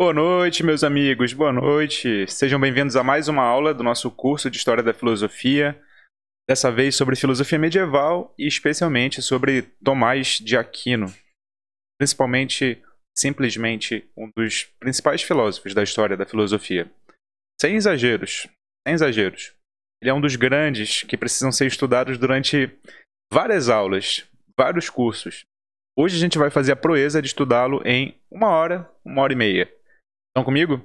Boa noite, meus amigos, boa noite. Sejam bem-vindos a mais uma aula do nosso curso de História da Filosofia, dessa vez sobre filosofia medieval e especialmente sobre Tomás de Aquino, principalmente, simplesmente, um dos principais filósofos da história da filosofia. Sem exageros, sem exageros. Ele é um dos grandes que precisam ser estudados durante várias aulas, vários cursos. Hoje a gente vai fazer a proeza de estudá-lo em uma hora, uma hora e meia. Estão comigo?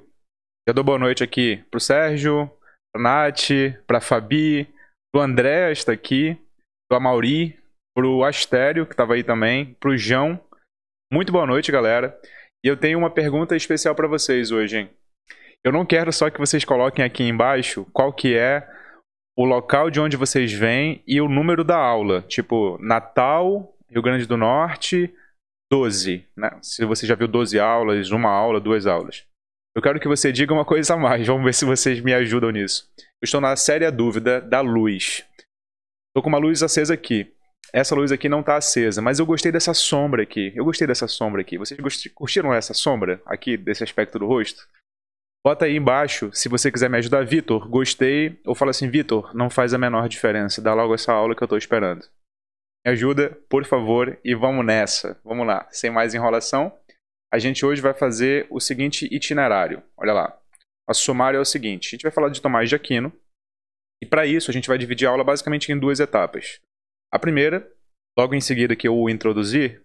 Eu dou boa noite aqui pro Sérgio, pra Nath, pra Fabi, pro André está aqui, pro Amauri, pro Astério, que estava aí também, pro João. Muito boa noite, galera. E eu tenho uma pergunta especial para vocês hoje, hein? Eu não quero só que vocês coloquem aqui embaixo qual que é o local de onde vocês vêm e o número da aula. Tipo, Natal, Rio Grande do Norte, 12. Né? Se você já viu 12 aulas, uma aula, duas aulas. Eu quero que você diga uma coisa a mais. Vamos ver se vocês me ajudam nisso. Eu estou na séria dúvida da luz. Estou com uma luz acesa aqui. Essa luz aqui não está acesa, mas eu gostei dessa sombra aqui. Eu gostei dessa sombra aqui. Vocês curtiram essa sombra aqui, desse aspecto do rosto? Bota aí embaixo, se você quiser me ajudar, Vitor, gostei. Ou fala assim, Vitor, não faz a menor diferença. Dá logo essa aula que eu estou esperando. Me ajuda, por favor, e vamos nessa. Vamos lá, sem mais enrolação a gente hoje vai fazer o seguinte itinerário. Olha lá. A sumário é o seguinte: a gente vai falar de Tomás de Aquino. E para isso, a gente vai dividir a aula basicamente em duas etapas. A primeira, logo em seguida que eu introduzir,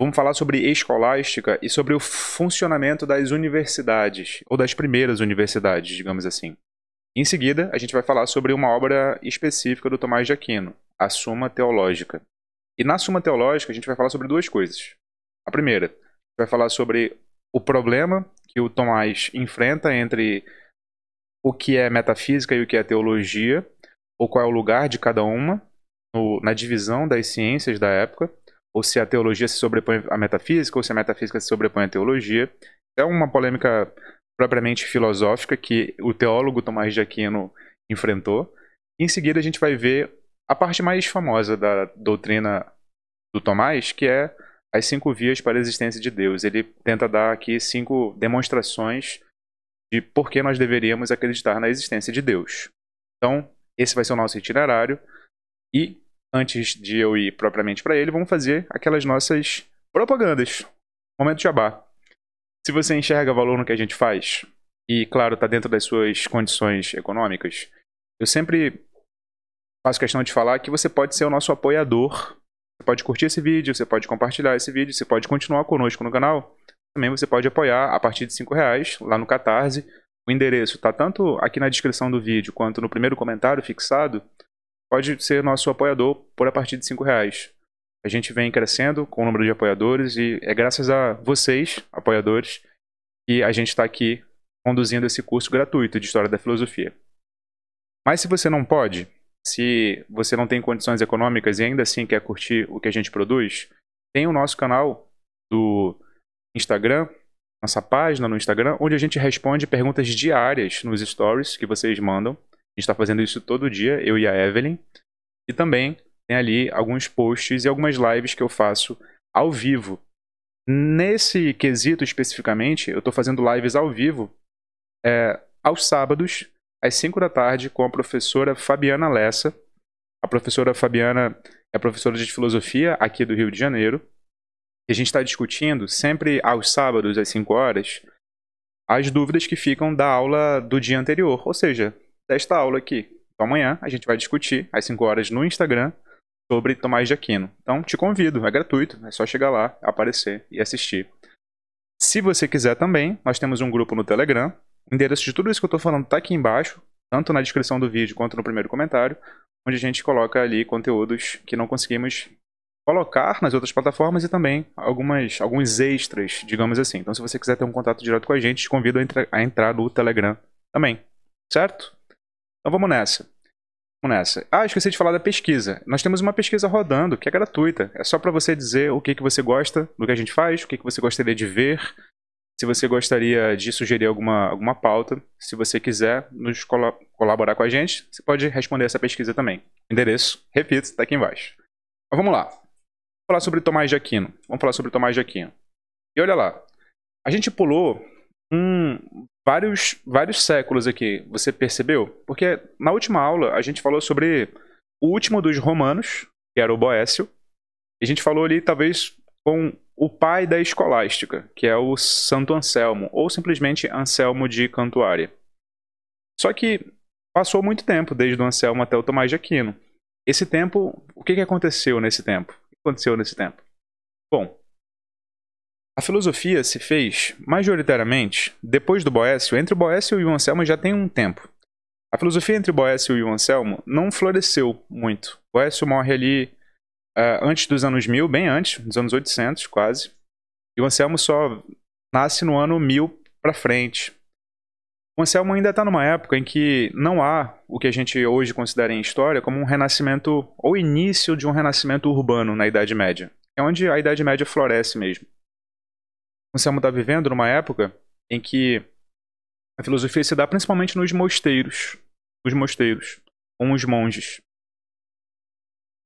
vamos falar sobre escolástica e sobre o funcionamento das universidades, ou das primeiras universidades, digamos assim. Em seguida, a gente vai falar sobre uma obra específica do Tomás de Aquino, a Suma Teológica. E na Suma Teológica, a gente vai falar sobre duas coisas. A primeira, vai falar sobre o problema que o Tomás enfrenta entre o que é metafísica e o que é teologia, ou qual é o lugar de cada uma no, na divisão das ciências da época, ou se a teologia se sobrepõe à metafísica, ou se a metafísica se sobrepõe à teologia. É uma polêmica propriamente filosófica que o teólogo Tomás de Aquino enfrentou. Em seguida, a gente vai ver a parte mais famosa da doutrina do Tomás, que é as cinco vias para a existência de Deus. Ele tenta dar aqui cinco demonstrações de por que nós deveríamos acreditar na existência de Deus. Então, esse vai ser o nosso itinerário. E antes de eu ir propriamente para ele, vamos fazer aquelas nossas propagandas. Momento jabá. Se você enxerga valor no que a gente faz, e claro, está dentro das suas condições econômicas, eu sempre faço questão de falar que você pode ser o nosso apoiador você pode curtir esse vídeo, você pode compartilhar esse vídeo, você pode continuar conosco no canal. Também você pode apoiar a partir de R$ reais lá no Catarse. O endereço está tanto aqui na descrição do vídeo quanto no primeiro comentário fixado. Pode ser nosso apoiador por a partir de R$ reais. A gente vem crescendo com o número de apoiadores e é graças a vocês, apoiadores, que a gente está aqui conduzindo esse curso gratuito de História da Filosofia. Mas se você não pode, se você não tem condições econômicas e ainda assim quer curtir o que a gente produz, tem o nosso canal do Instagram, nossa página no Instagram, onde a gente responde perguntas diárias nos stories que vocês mandam. A gente está fazendo isso todo dia, eu e a Evelyn. E também tem ali alguns posts e algumas lives que eu faço ao vivo. Nesse quesito especificamente, eu estou fazendo lives ao vivo é, aos sábados às 5 da tarde com a professora Fabiana Lessa. A professora Fabiana é professora de filosofia aqui do Rio de Janeiro. E a gente está discutindo sempre aos sábados, às 5 horas, as dúvidas que ficam da aula do dia anterior, ou seja, desta aula aqui. Então amanhã a gente vai discutir às 5 horas no Instagram sobre Tomás de Aquino. Então te convido, é gratuito, é só chegar lá, aparecer e assistir. Se você quiser também, nós temos um grupo no Telegram, o endereço de tudo isso que eu estou falando está aqui embaixo, tanto na descrição do vídeo quanto no primeiro comentário, onde a gente coloca ali conteúdos que não conseguimos colocar nas outras plataformas e também algumas, alguns extras, digamos assim. Então, se você quiser ter um contato direto com a gente, te convido a, entra, a entrar no Telegram também, certo? Então, vamos nessa. Vamos nessa. Ah, esqueci de falar da pesquisa. Nós temos uma pesquisa rodando, que é gratuita. É só para você dizer o que, que você gosta do que a gente faz, o que, que você gostaria de ver, se você gostaria de sugerir alguma, alguma pauta, se você quiser nos col colaborar com a gente, você pode responder essa pesquisa também. O endereço, repito, está aqui embaixo. Mas vamos lá. Vamos falar sobre Tomás de Aquino. Vamos falar sobre Tomás de Aquino. E olha lá, a gente pulou um, vários, vários séculos aqui, você percebeu? Porque na última aula a gente falou sobre o último dos romanos, que era o Boécio, e a gente falou ali talvez com o pai da escolástica, que é o Santo Anselmo, ou simplesmente Anselmo de Cantuária. Só que passou muito tempo, desde o Anselmo até o Tomás de Aquino. Esse tempo, o que, que aconteceu nesse tempo? O que aconteceu nesse tempo? Bom, a filosofia se fez, majoritariamente, depois do Boécio, entre o Boécio e o Anselmo já tem um tempo. A filosofia entre Boécio e o Anselmo não floresceu muito. Boécio morre ali uh, antes dos anos 1000, bem antes, dos anos 800 quase. E o Anselmo só nasce no ano 1000 para frente. O Anselmo ainda está numa época em que não há o que a gente hoje considera em história como um renascimento ou início de um renascimento urbano na Idade Média. É onde a Idade Média floresce mesmo. O Anselmo está vivendo numa época em que a filosofia se dá principalmente nos mosteiros, os mosteiros, com os monges.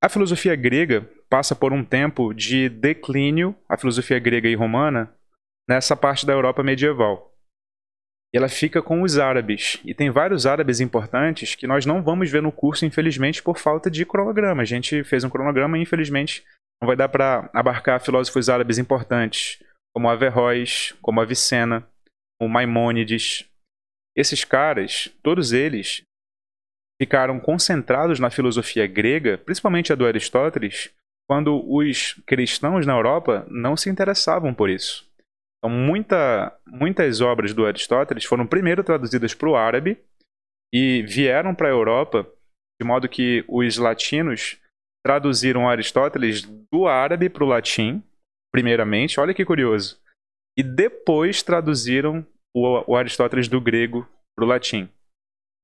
A filosofia grega passa por um tempo de declínio, a filosofia grega e romana, nessa parte da Europa medieval. E ela fica com os árabes. E tem vários árabes importantes que nós não vamos ver no curso, infelizmente, por falta de cronograma. A gente fez um cronograma e, infelizmente, não vai dar para abarcar filósofos árabes importantes, como Averroes, como Avicena, como Maimônides. Esses caras, todos eles, ficaram concentrados na filosofia grega, principalmente a do Aristóteles, quando os cristãos na Europa não se interessavam por isso. Então, muita, muitas obras do Aristóteles foram primeiro traduzidas para o árabe e vieram para a Europa, de modo que os latinos traduziram Aristóteles do árabe para o latim, primeiramente. Olha que curioso. E depois traduziram o, o Aristóteles do grego para o latim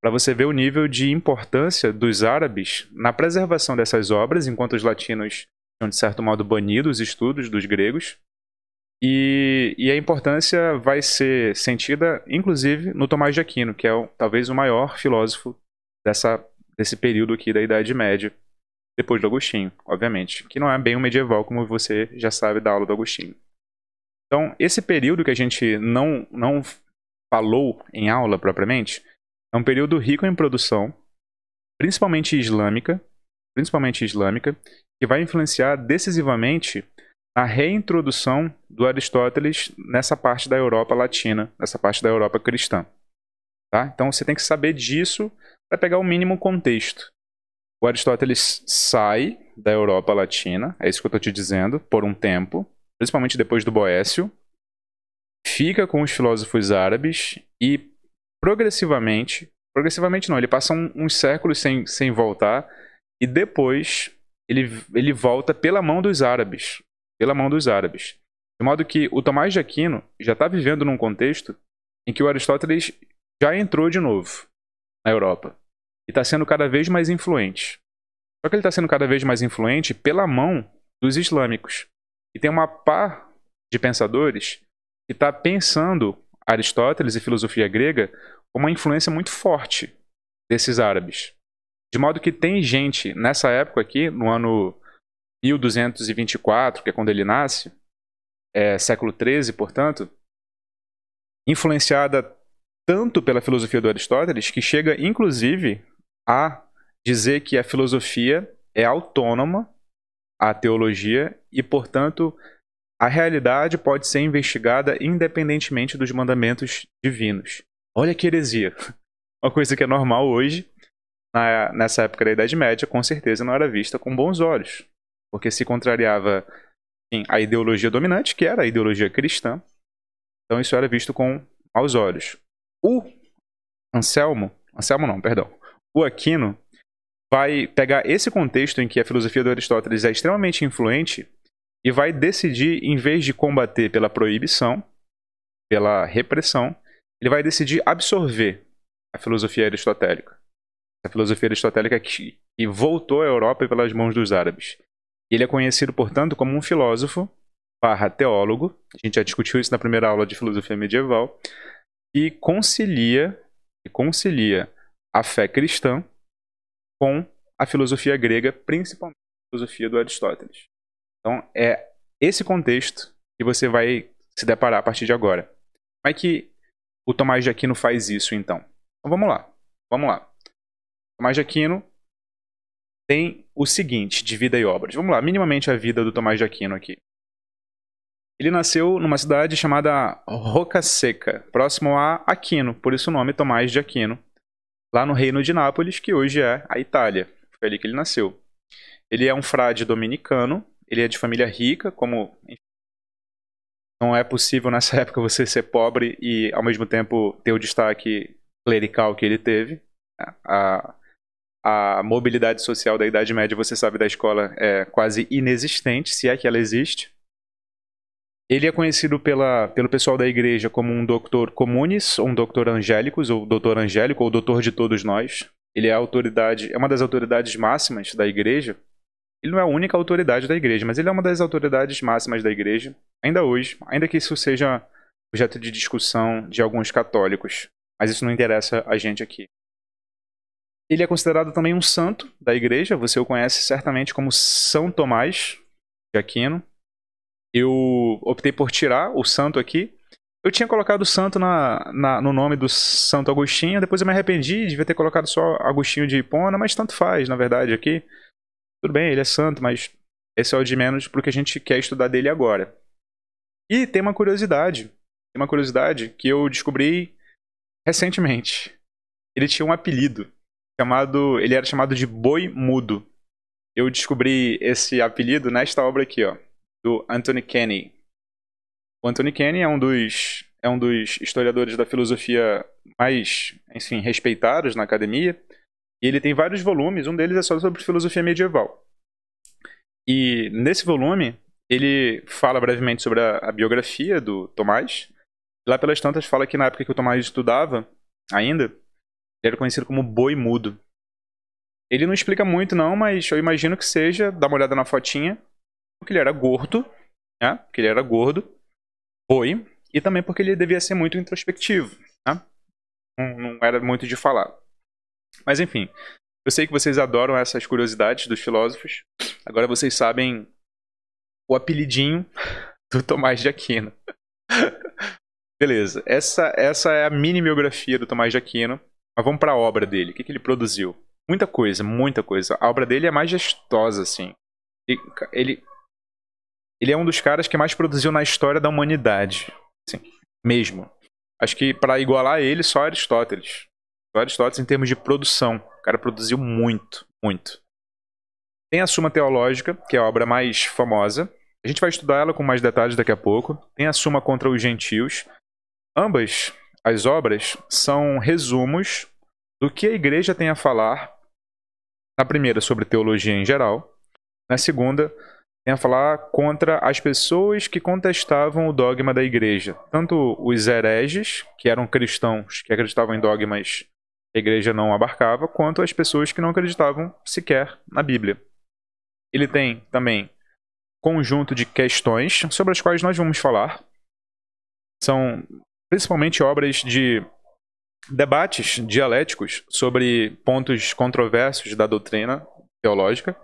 para você ver o nível de importância dos árabes na preservação dessas obras, enquanto os latinos tinham, de certo modo, banido os estudos dos gregos. E, e a importância vai ser sentida, inclusive, no Tomás de Aquino, que é o, talvez o maior filósofo dessa, desse período aqui da Idade Média, depois do Agostinho, obviamente, que não é bem o medieval, como você já sabe da aula do Agostinho. Então, esse período que a gente não, não falou em aula propriamente, é um período rico em produção, principalmente islâmica, principalmente islâmica, que vai influenciar decisivamente a reintrodução do Aristóteles nessa parte da Europa latina, nessa parte da Europa cristã. Tá? Então você tem que saber disso para pegar o mínimo contexto. O Aristóteles sai da Europa latina, é isso que eu estou te dizendo, por um tempo, principalmente depois do Boécio, fica com os filósofos árabes e progressivamente. Progressivamente não, ele passa um, uns séculos sem, sem voltar. E depois ele, ele volta pela mão dos árabes. Pela mão dos árabes. De modo que o Tomás de Aquino já está vivendo num contexto em que o Aristóteles já entrou de novo na Europa. E está sendo cada vez mais influente. Só que ele está sendo cada vez mais influente pela mão dos islâmicos. E tem uma par de pensadores que está pensando Aristóteles e filosofia grega uma influência muito forte desses árabes. De modo que tem gente nessa época aqui, no ano 1224, que é quando ele nasce, é, século 13, portanto, influenciada tanto pela filosofia do Aristóteles que chega, inclusive, a dizer que a filosofia é autônoma à teologia e, portanto, a realidade pode ser investigada independentemente dos mandamentos divinos. Olha que heresia. Uma coisa que é normal hoje, na, nessa época da Idade Média, com certeza não era vista com bons olhos. Porque se contrariava enfim, a ideologia dominante, que era a ideologia cristã. Então isso era visto com maus olhos. O Anselmo, Anselmo não, perdão, o Aquino vai pegar esse contexto em que a filosofia de Aristóteles é extremamente influente e vai decidir, em vez de combater pela proibição, pela repressão, ele vai decidir absorver a filosofia aristotélica. A filosofia aristotélica que, que voltou à Europa pelas mãos dos árabes. Ele é conhecido, portanto, como um filósofo barra teólogo. A gente já discutiu isso na primeira aula de filosofia medieval. E concilia, e concilia a fé cristã com a filosofia grega, principalmente a filosofia do Aristóteles. Então, é esse contexto que você vai se deparar a partir de agora. Mas que o Tomás de Aquino faz isso então? Então vamos lá, vamos lá. Tomás de Aquino tem o seguinte de vida e obras. Vamos lá, minimamente a vida do Tomás de Aquino aqui. Ele nasceu numa cidade chamada Roca Seca, próximo a Aquino, por isso o nome Tomás de Aquino, lá no reino de Nápoles, que hoje é a Itália. Foi ali que ele nasceu. Ele é um frade dominicano, ele é de família rica, como não é possível nessa época você ser pobre e ao mesmo tempo ter o destaque clerical que ele teve. A, a mobilidade social da Idade Média, você sabe, da escola é quase inexistente, se é que ela existe. Ele é conhecido pela, pelo pessoal da igreja como um doutor comunis, ou um doutor angélicos, ou doutor angélico, ou doutor de todos nós. Ele é autoridade, é uma das autoridades máximas da igreja, ele não é a única autoridade da igreja, mas ele é uma das autoridades máximas da igreja, ainda hoje, ainda que isso seja objeto de discussão de alguns católicos. Mas isso não interessa a gente aqui. Ele é considerado também um santo da igreja, você o conhece certamente como São Tomás de Aquino. Eu optei por tirar o santo aqui. Eu tinha colocado o santo na, na, no nome do Santo Agostinho, depois eu me arrependi, devia ter colocado só Agostinho de Hipona, mas tanto faz, na verdade, aqui. Tudo bem, ele é santo, mas esse é o de menos porque que a gente quer estudar dele agora. E tem uma curiosidade. Tem uma curiosidade que eu descobri recentemente. Ele tinha um apelido chamado, ele era chamado de Boi Mudo. Eu descobri esse apelido nesta obra aqui, ó, do Anthony Kenny. O Anthony Kenny é um dos é um dos historiadores da filosofia mais, enfim, respeitados na academia. E ele tem vários volumes, um deles é só sobre filosofia medieval. E nesse volume, ele fala brevemente sobre a, a biografia do Tomás. Lá pelas tantas fala que na época que o Tomás estudava, ainda, ele era conhecido como boi mudo. Ele não explica muito não, mas eu imagino que seja, dá uma olhada na fotinha, porque ele era gordo, né? Porque ele era gordo, boi, e também porque ele devia ser muito introspectivo, né? não, não era muito de falar. Mas enfim, eu sei que vocês adoram essas curiosidades dos filósofos. Agora vocês sabem o apelidinho do Tomás de Aquino. Beleza, essa, essa é a mini biografia do Tomás de Aquino. Mas vamos para a obra dele. O que, que ele produziu? Muita coisa, muita coisa. A obra dele é majestosa, assim. Ele, ele é um dos caras que mais produziu na história da humanidade. Assim, mesmo. Acho que para igualar ele, só Aristóteles. Vários Lotz em termos de produção. O cara produziu muito, muito. Tem a Suma Teológica, que é a obra mais famosa. A gente vai estudar ela com mais detalhes daqui a pouco. Tem a Suma contra os Gentios. Ambas as obras são resumos do que a igreja tem a falar. Na primeira, sobre teologia em geral. Na segunda, tem a falar contra as pessoas que contestavam o dogma da igreja. Tanto os hereges, que eram cristãos, que acreditavam em dogmas a igreja não abarcava, quanto as pessoas que não acreditavam sequer na Bíblia. Ele tem também conjunto de questões sobre as quais nós vamos falar. São principalmente obras de debates dialéticos sobre pontos controversos da doutrina teológica.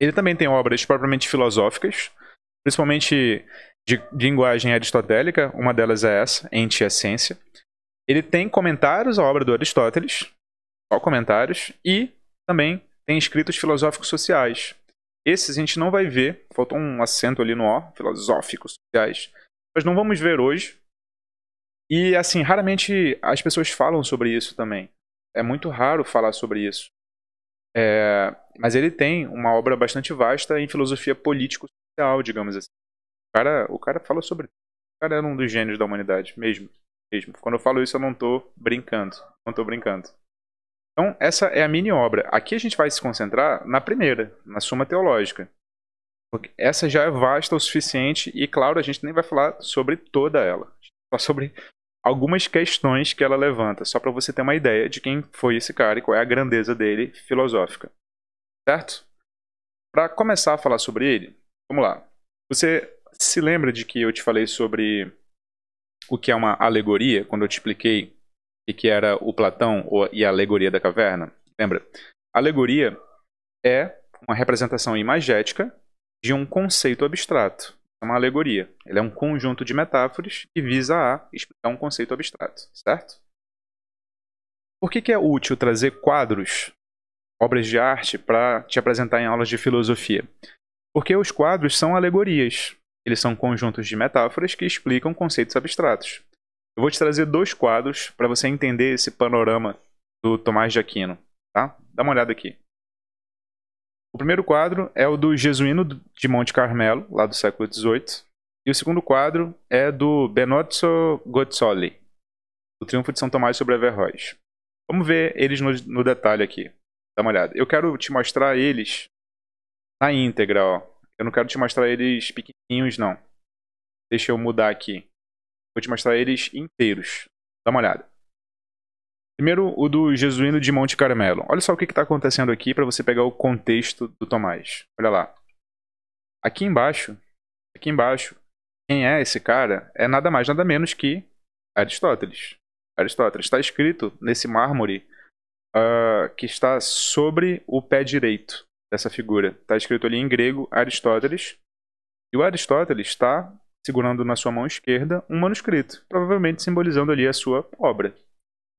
Ele também tem obras propriamente filosóficas, principalmente de linguagem aristotélica, uma delas é essa, Ente e Essência, ele tem comentários à obra do Aristóteles, só comentários, e também tem escritos filosóficos sociais. Esses a gente não vai ver, faltou um acento ali no O, filosóficos sociais, mas não vamos ver hoje. E assim, raramente as pessoas falam sobre isso também. É muito raro falar sobre isso. É, mas ele tem uma obra bastante vasta em filosofia político-social, digamos assim. O cara, o cara fala sobre. O cara era um dos gênios da humanidade mesmo mesmo. Quando eu falo isso, eu não estou brincando. Não estou brincando. Então, essa é a mini obra. Aqui a gente vai se concentrar na primeira, na Suma Teológica. Porque essa já é vasta o suficiente e, claro, a gente nem vai falar sobre toda ela. A gente vai falar sobre algumas questões que ela levanta, só para você ter uma ideia de quem foi esse cara e qual é a grandeza dele filosófica. Certo? Para começar a falar sobre ele, vamos lá. Você se lembra de que eu te falei sobre o que é uma alegoria, quando eu te expliquei o que era o Platão e a alegoria da caverna, lembra? A alegoria é uma representação imagética de um conceito abstrato. É uma alegoria. Ele é um conjunto de metáforas que visa a explicar um conceito abstrato, certo? Por que, que é útil trazer quadros, obras de arte, para te apresentar em aulas de filosofia? Porque os quadros são alegorias. Eles são conjuntos de metáforas que explicam conceitos abstratos. Eu vou te trazer dois quadros para você entender esse panorama do Tomás de Aquino. Tá? Dá uma olhada aqui. O primeiro quadro é o do Jesuíno de Monte Carmelo, lá do século XVIII. E o segundo quadro é do Benozzo Gozzoli, do Triunfo de São Tomás sobre Averroes. Vamos ver eles no, no, detalhe aqui. Dá uma olhada. Eu quero te mostrar eles na íntegra. Ó. Eu não quero te mostrar eles pequenininhos, não. Deixa eu mudar aqui. Vou te mostrar eles inteiros. Dá uma olhada. Primeiro, o do Jesuíno de Monte Carmelo. Olha só o que está acontecendo aqui para você pegar o contexto do Tomás. Olha lá. Aqui embaixo, aqui embaixo, quem é esse cara é nada mais, nada menos que Aristóteles. Aristóteles está escrito nesse mármore uh, que está sobre o pé direito dessa figura. Está escrito ali em grego Aristóteles. E o Aristóteles está segurando na sua mão esquerda um manuscrito, provavelmente simbolizando ali a sua obra.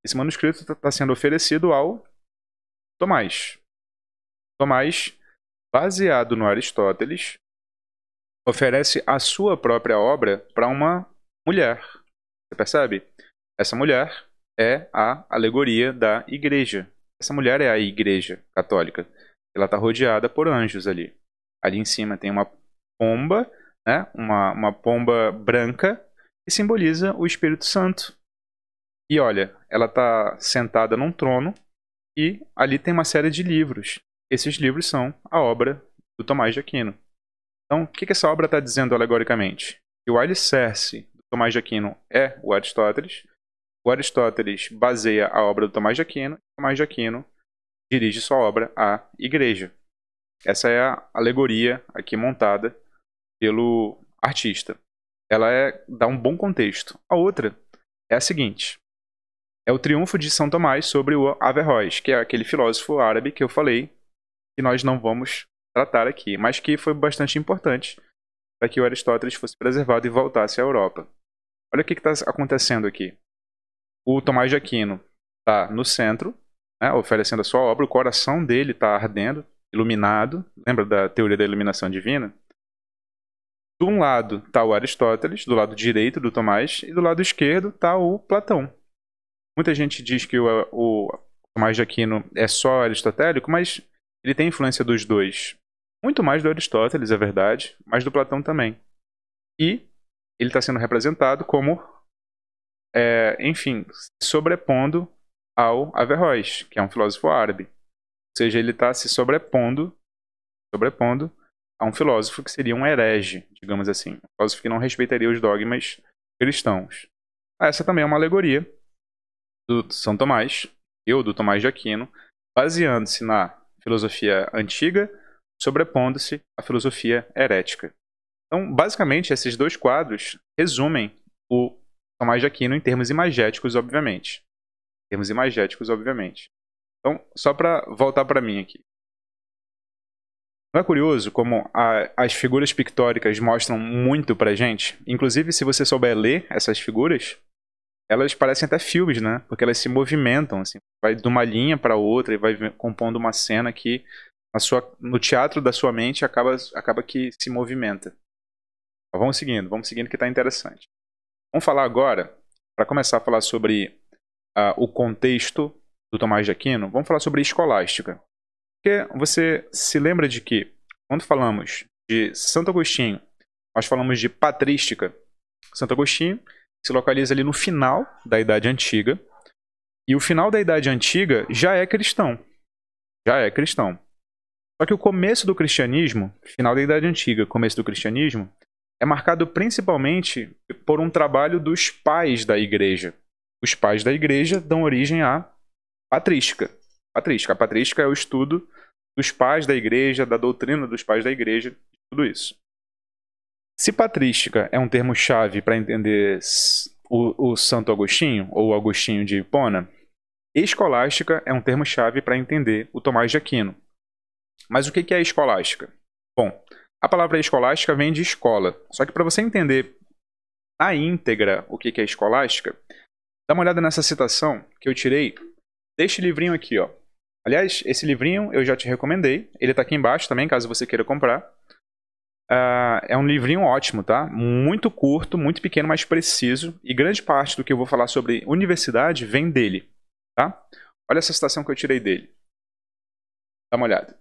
Esse manuscrito está tá sendo oferecido ao Tomás. Tomás, baseado no Aristóteles, oferece a sua própria obra para uma mulher. Você percebe? Essa mulher é a alegoria da igreja. Essa mulher é a igreja católica. Ela está rodeada por anjos ali. Ali em cima tem uma pomba, né? uma, uma pomba branca, que simboliza o Espírito Santo. E olha, ela está sentada num trono e ali tem uma série de livros. Esses livros são a obra do Tomás de Aquino. Então, o que, que essa obra está dizendo alegoricamente? Que o alicerce do Tomás de Aquino é o Aristóteles, o Aristóteles baseia a obra do Tomás de Aquino, Tomás de Aquino dirige sua obra à igreja. Essa é a alegoria aqui montada pelo artista. Ela é, dá um bom contexto. A outra é a seguinte: é o triunfo de São Tomás sobre o Averroes, que é aquele filósofo árabe que eu falei que nós não vamos tratar aqui, mas que foi bastante importante para que o Aristóteles fosse preservado e voltasse à Europa. Olha o que está acontecendo aqui. O Tomás de Aquino está no centro né, oferecendo a sua obra, o coração dele está ardendo, iluminado. Lembra da teoria da iluminação divina? De um lado está o Aristóteles, do lado direito do Tomás, e do lado esquerdo está o Platão. Muita gente diz que o, o Tomás de Aquino é só aristotélico, mas ele tem influência dos dois. Muito mais do Aristóteles, é verdade, mas do Platão também. E ele está sendo representado como, é, enfim, sobrepondo ao Averroes, que é um filósofo árabe. Ou seja, ele está se sobrepondo, sobrepondo a um filósofo que seria um herege, digamos assim. Um filósofo que não respeitaria os dogmas cristãos. Ah, essa também é uma alegoria do São Tomás, eu, do Tomás de Aquino, baseando-se na filosofia antiga, sobrepondo-se à filosofia herética. Então, basicamente, esses dois quadros resumem o Tomás de Aquino em termos imagéticos, obviamente termos imagéticos, obviamente. Então, só para voltar para mim aqui. Não é curioso como a, as figuras pictóricas mostram muito pra gente? Inclusive, se você souber ler essas figuras, elas parecem até filmes, né? Porque elas se movimentam, assim, vai de uma linha para outra e vai compondo uma cena que na sua, no teatro da sua mente acaba, acaba que se movimenta. Mas então, vamos seguindo, vamos seguindo que está interessante. Vamos falar agora, para começar a falar sobre uh, o contexto do Tomás de Aquino, vamos falar sobre escolástica. Porque você se lembra de que, quando falamos de Santo Agostinho, nós falamos de patrística. Santo Agostinho se localiza ali no final da Idade Antiga. E o final da Idade Antiga já é cristão. Já é cristão. Só que o começo do cristianismo, final da Idade Antiga, começo do cristianismo, é marcado principalmente por um trabalho dos pais da igreja os pais da igreja dão origem à patrística. patrística. A patrística é o estudo dos pais da igreja, da doutrina dos pais da igreja, tudo isso. Se patrística é um termo-chave para entender o, o, Santo Agostinho, ou Agostinho de Hipona, escolástica é um termo-chave para entender o Tomás de Aquino. Mas o que é escolástica? Bom, a palavra escolástica vem de escola. Só que para você entender a íntegra o que é escolástica, Dá uma olhada nessa citação que eu tirei deste livrinho aqui, ó. Aliás, esse livrinho eu já te recomendei. Ele está aqui embaixo também, caso você queira comprar. Uh, é um livrinho ótimo, tá? Muito curto, muito pequeno, mas preciso. E grande parte do que eu vou falar sobre universidade vem dele, tá? Olha essa citação que eu tirei dele. Dá uma olhada.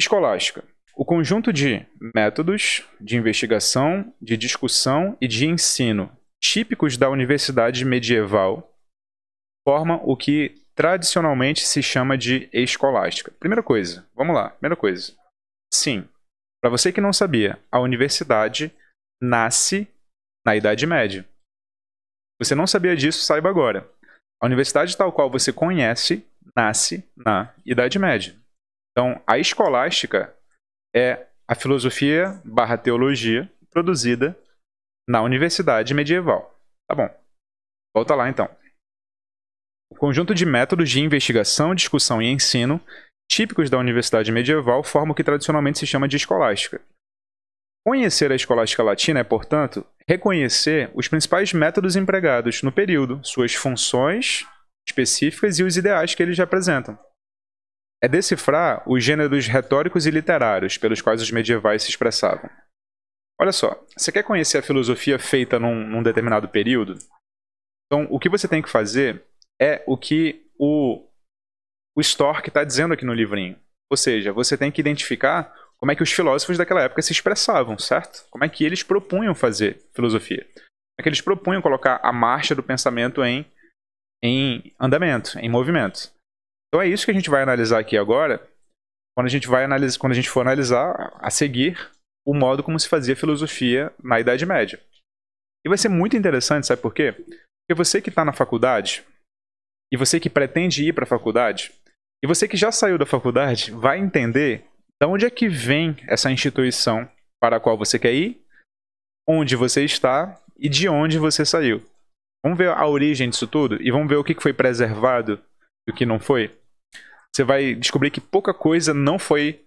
Escolástica. O conjunto de métodos de investigação, de discussão e de ensino típicos da universidade medieval formam o que tradicionalmente se chama de escolástica. Primeira coisa, vamos lá, primeira coisa. Sim, para você que não sabia, a universidade nasce na Idade Média. Você não sabia disso, saiba agora. A universidade tal qual você conhece nasce na Idade Média. Então, a escolástica é a filosofia barra teologia produzida na Universidade Medieval. Tá bom. Volta lá então. O conjunto de métodos de investigação, discussão e ensino típicos da Universidade Medieval forma o que tradicionalmente se chama de escolástica. Conhecer a escolástica latina é, portanto, reconhecer os principais métodos empregados no período, suas funções específicas e os ideais que eles representam. É decifrar os gêneros retóricos e literários pelos quais os medievais se expressavam. Olha só, você quer conhecer a filosofia feita num, num determinado período? Então, o que você tem que fazer é o que o, o Stork está dizendo aqui no livrinho. Ou seja, você tem que identificar como é que os filósofos daquela época se expressavam, certo? Como é que eles propunham fazer filosofia. Como é que eles propunham colocar a marcha do pensamento em, em andamento, em movimento. Então é isso que a gente vai analisar aqui agora, quando a gente, vai analisar, quando a gente for analisar a seguir o modo como se fazia filosofia na Idade Média. E vai ser muito interessante, sabe por quê? Porque você que está na faculdade, e você que pretende ir para a faculdade, e você que já saiu da faculdade, vai entender de onde é que vem essa instituição para a qual você quer ir, onde você está e de onde você saiu. Vamos ver a origem disso tudo e vamos ver o que foi preservado e o que não foi. Você vai descobrir que pouca coisa não foi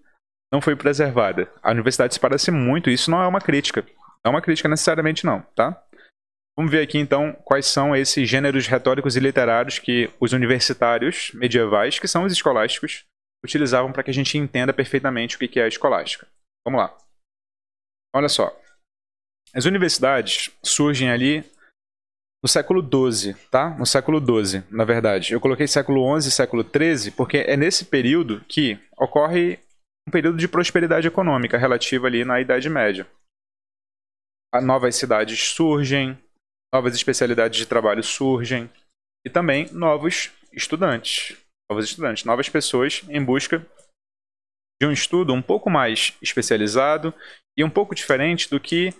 não foi preservada. A universidade se parece muito, isso não é uma crítica. Não é uma crítica necessariamente não, tá? Vamos ver aqui então quais são esses gêneros retóricos e literários que os universitários medievais, que são os escolásticos, utilizavam para que a gente entenda perfeitamente o que é a escolástica. Vamos lá. Olha só. As universidades surgem ali no século XII, tá? No século XII, na verdade. Eu coloquei século XI e século XIII porque é nesse período que ocorre um período de prosperidade econômica relativa ali na Idade Média. Ah, novas cidades surgem, novas especialidades de trabalho surgem e também novos estudantes, novos estudantes, novas pessoas em busca de um estudo um pouco mais especializado e um pouco diferente do que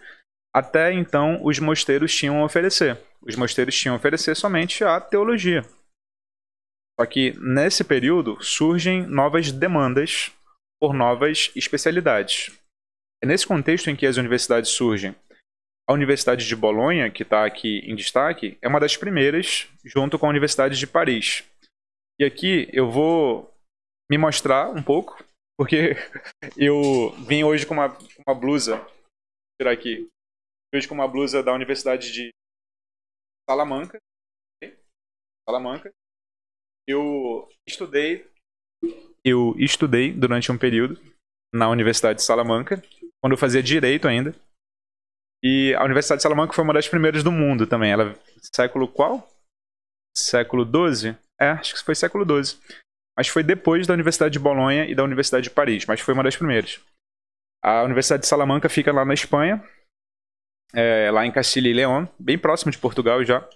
até então os mosteiros tinham a oferecer. Os mosteiros tinham a oferecer somente a teologia. Só que nesse período surgem novas demandas por novas especialidades. É nesse contexto em que as universidades surgem. A Universidade de Bolonha, que está aqui em destaque, é uma das primeiras, junto com a Universidade de Paris. E aqui eu vou me mostrar um pouco, porque eu vim hoje com uma, uma blusa, vou tirar aqui, hoje com uma blusa da Universidade de Salamanca. Salamanca. Eu estudei eu estudei durante um período na Universidade de Salamanca, quando eu fazia direito ainda. E a Universidade de Salamanca foi uma das primeiras do mundo também. Ela século qual? Século 12? É, acho que foi século 12. Mas foi depois da Universidade de Bolonha e da Universidade de Paris, mas foi uma das primeiras. A Universidade de Salamanca fica lá na Espanha, é, lá em Castilha e León, bem próximo de Portugal já.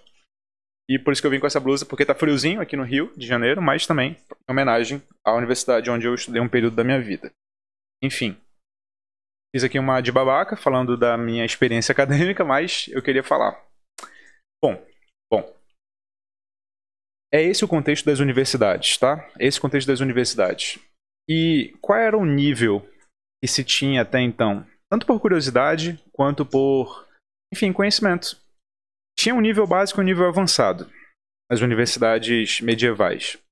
E por isso que eu vim com essa blusa, porque tá friozinho aqui no Rio de Janeiro, mas também em homenagem à universidade onde eu estudei um período da minha vida. Enfim. Fiz aqui uma de babaca falando da minha experiência acadêmica, mas eu queria falar. Bom, bom. É esse o contexto das universidades, tá? É esse o contexto das universidades. E qual era o nível que se tinha até então? Tanto por curiosidade quanto por, enfim, conhecimento. Tinha um nível básico e um nível avançado nas universidades medievais. Como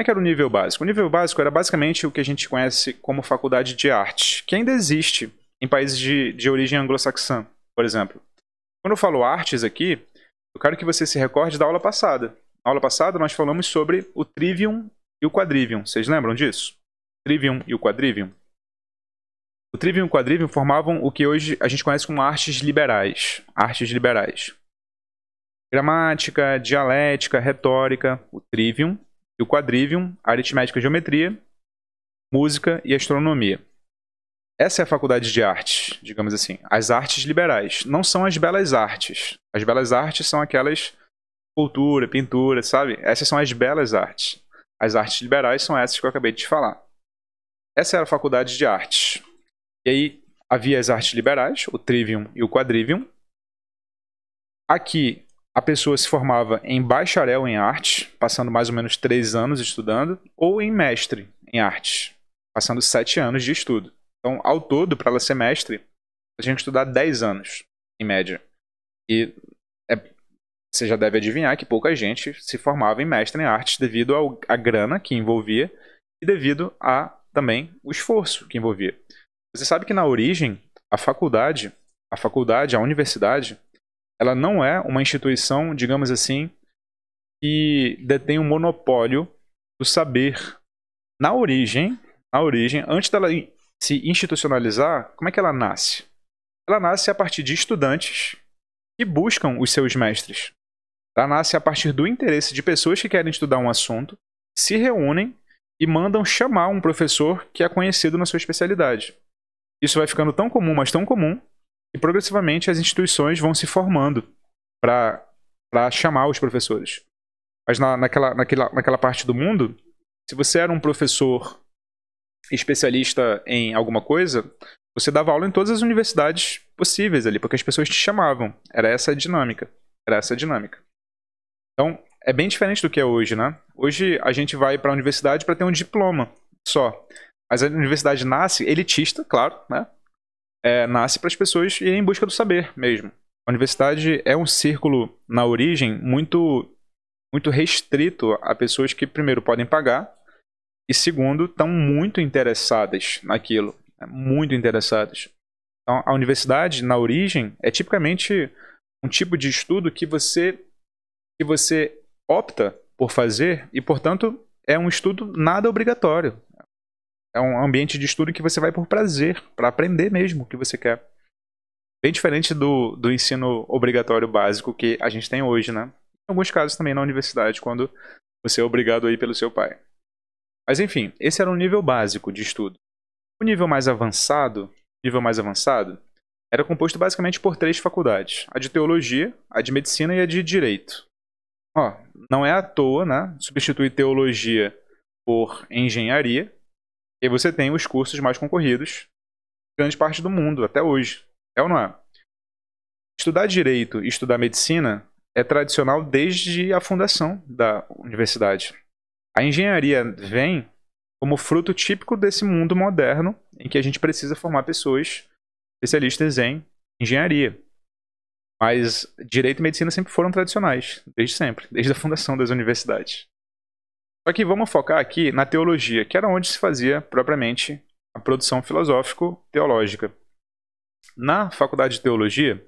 é que era o nível básico? O nível básico era basicamente o que a gente conhece como faculdade de arte, que ainda existe em países de, de origem anglo-saxã, por exemplo. Quando eu falo artes aqui, eu quero que você se recorde da aula passada. Na aula passada nós falamos sobre o trivium e o quadrivium. Vocês lembram disso? trivium e o quadrivium. O trivium e o quadrivium formavam o que hoje a gente conhece como artes liberais. Artes liberais gramática, dialética, retórica, o trivium e o quadrivium, aritmética e geometria, música e astronomia. Essa é a faculdade de artes, digamos assim. As artes liberais. Não são as belas artes. As belas artes são aquelas cultura, pintura, sabe? Essas são as belas artes. As artes liberais são essas que eu acabei de falar. Essa era a faculdade de artes. E aí havia as artes liberais, o trivium e o quadrivium. Aqui a pessoa se formava em bacharel em artes, passando mais ou menos três anos estudando, ou em mestre em artes, passando sete anos de estudo. Então, ao todo, para ela ser mestre, a tinha que estudar dez anos, em média. E é, você já deve adivinhar que pouca gente se formava em mestre em artes devido à grana que envolvia e devido a também o esforço que envolvia. Você sabe que na origem, a faculdade, a faculdade, a universidade, ela não é uma instituição, digamos assim, que detém um monopólio do saber na origem, na origem, antes dela se institucionalizar, como é que ela nasce? Ela nasce a partir de estudantes que buscam os seus mestres. Ela nasce a partir do interesse de pessoas que querem estudar um assunto, se reúnem e mandam chamar um professor que é conhecido na sua especialidade. Isso vai ficando tão comum, mas tão comum, e progressivamente as instituições vão se formando para chamar os professores. Mas na, naquela, naquela, naquela parte do mundo, se você era um professor especialista em alguma coisa, você dava aula em todas as universidades possíveis ali, porque as pessoas te chamavam. Era essa a dinâmica. Era essa a dinâmica. Então, é bem diferente do que é hoje, né? Hoje a gente vai para a universidade para ter um diploma só. Mas a universidade nasce elitista, claro, né? é, nasce para as pessoas irem em busca do saber mesmo. A universidade é um círculo, na origem, muito, muito restrito a pessoas que, primeiro, podem pagar e, segundo, estão muito interessadas naquilo. Né? Muito interessadas. Então, a universidade, na origem, é tipicamente um tipo de estudo que você, que você opta por fazer e, portanto, é um estudo nada obrigatório é um ambiente de estudo que você vai por prazer, para aprender mesmo o que você quer. Bem diferente do, do ensino obrigatório básico que a gente tem hoje, né? Em alguns casos também na universidade, quando você é obrigado aí pelo seu pai. Mas enfim, esse era um nível básico de estudo. O nível mais avançado, nível mais avançado, era composto basicamente por três faculdades: a de teologia, a de medicina e a de direito. Ó, não é à toa, né? Substituir teologia por engenharia e você tem os cursos mais concorridos, grande parte do mundo, até hoje. É ou não é? Estudar direito e estudar medicina é tradicional desde a fundação da universidade. A engenharia vem como fruto típico desse mundo moderno em que a gente precisa formar pessoas especialistas em engenharia. Mas direito e medicina sempre foram tradicionais, desde sempre, desde a fundação das universidades. Só que vamos focar aqui na teologia, que era onde se fazia propriamente a produção filosófico-teológica. Na faculdade de teologia,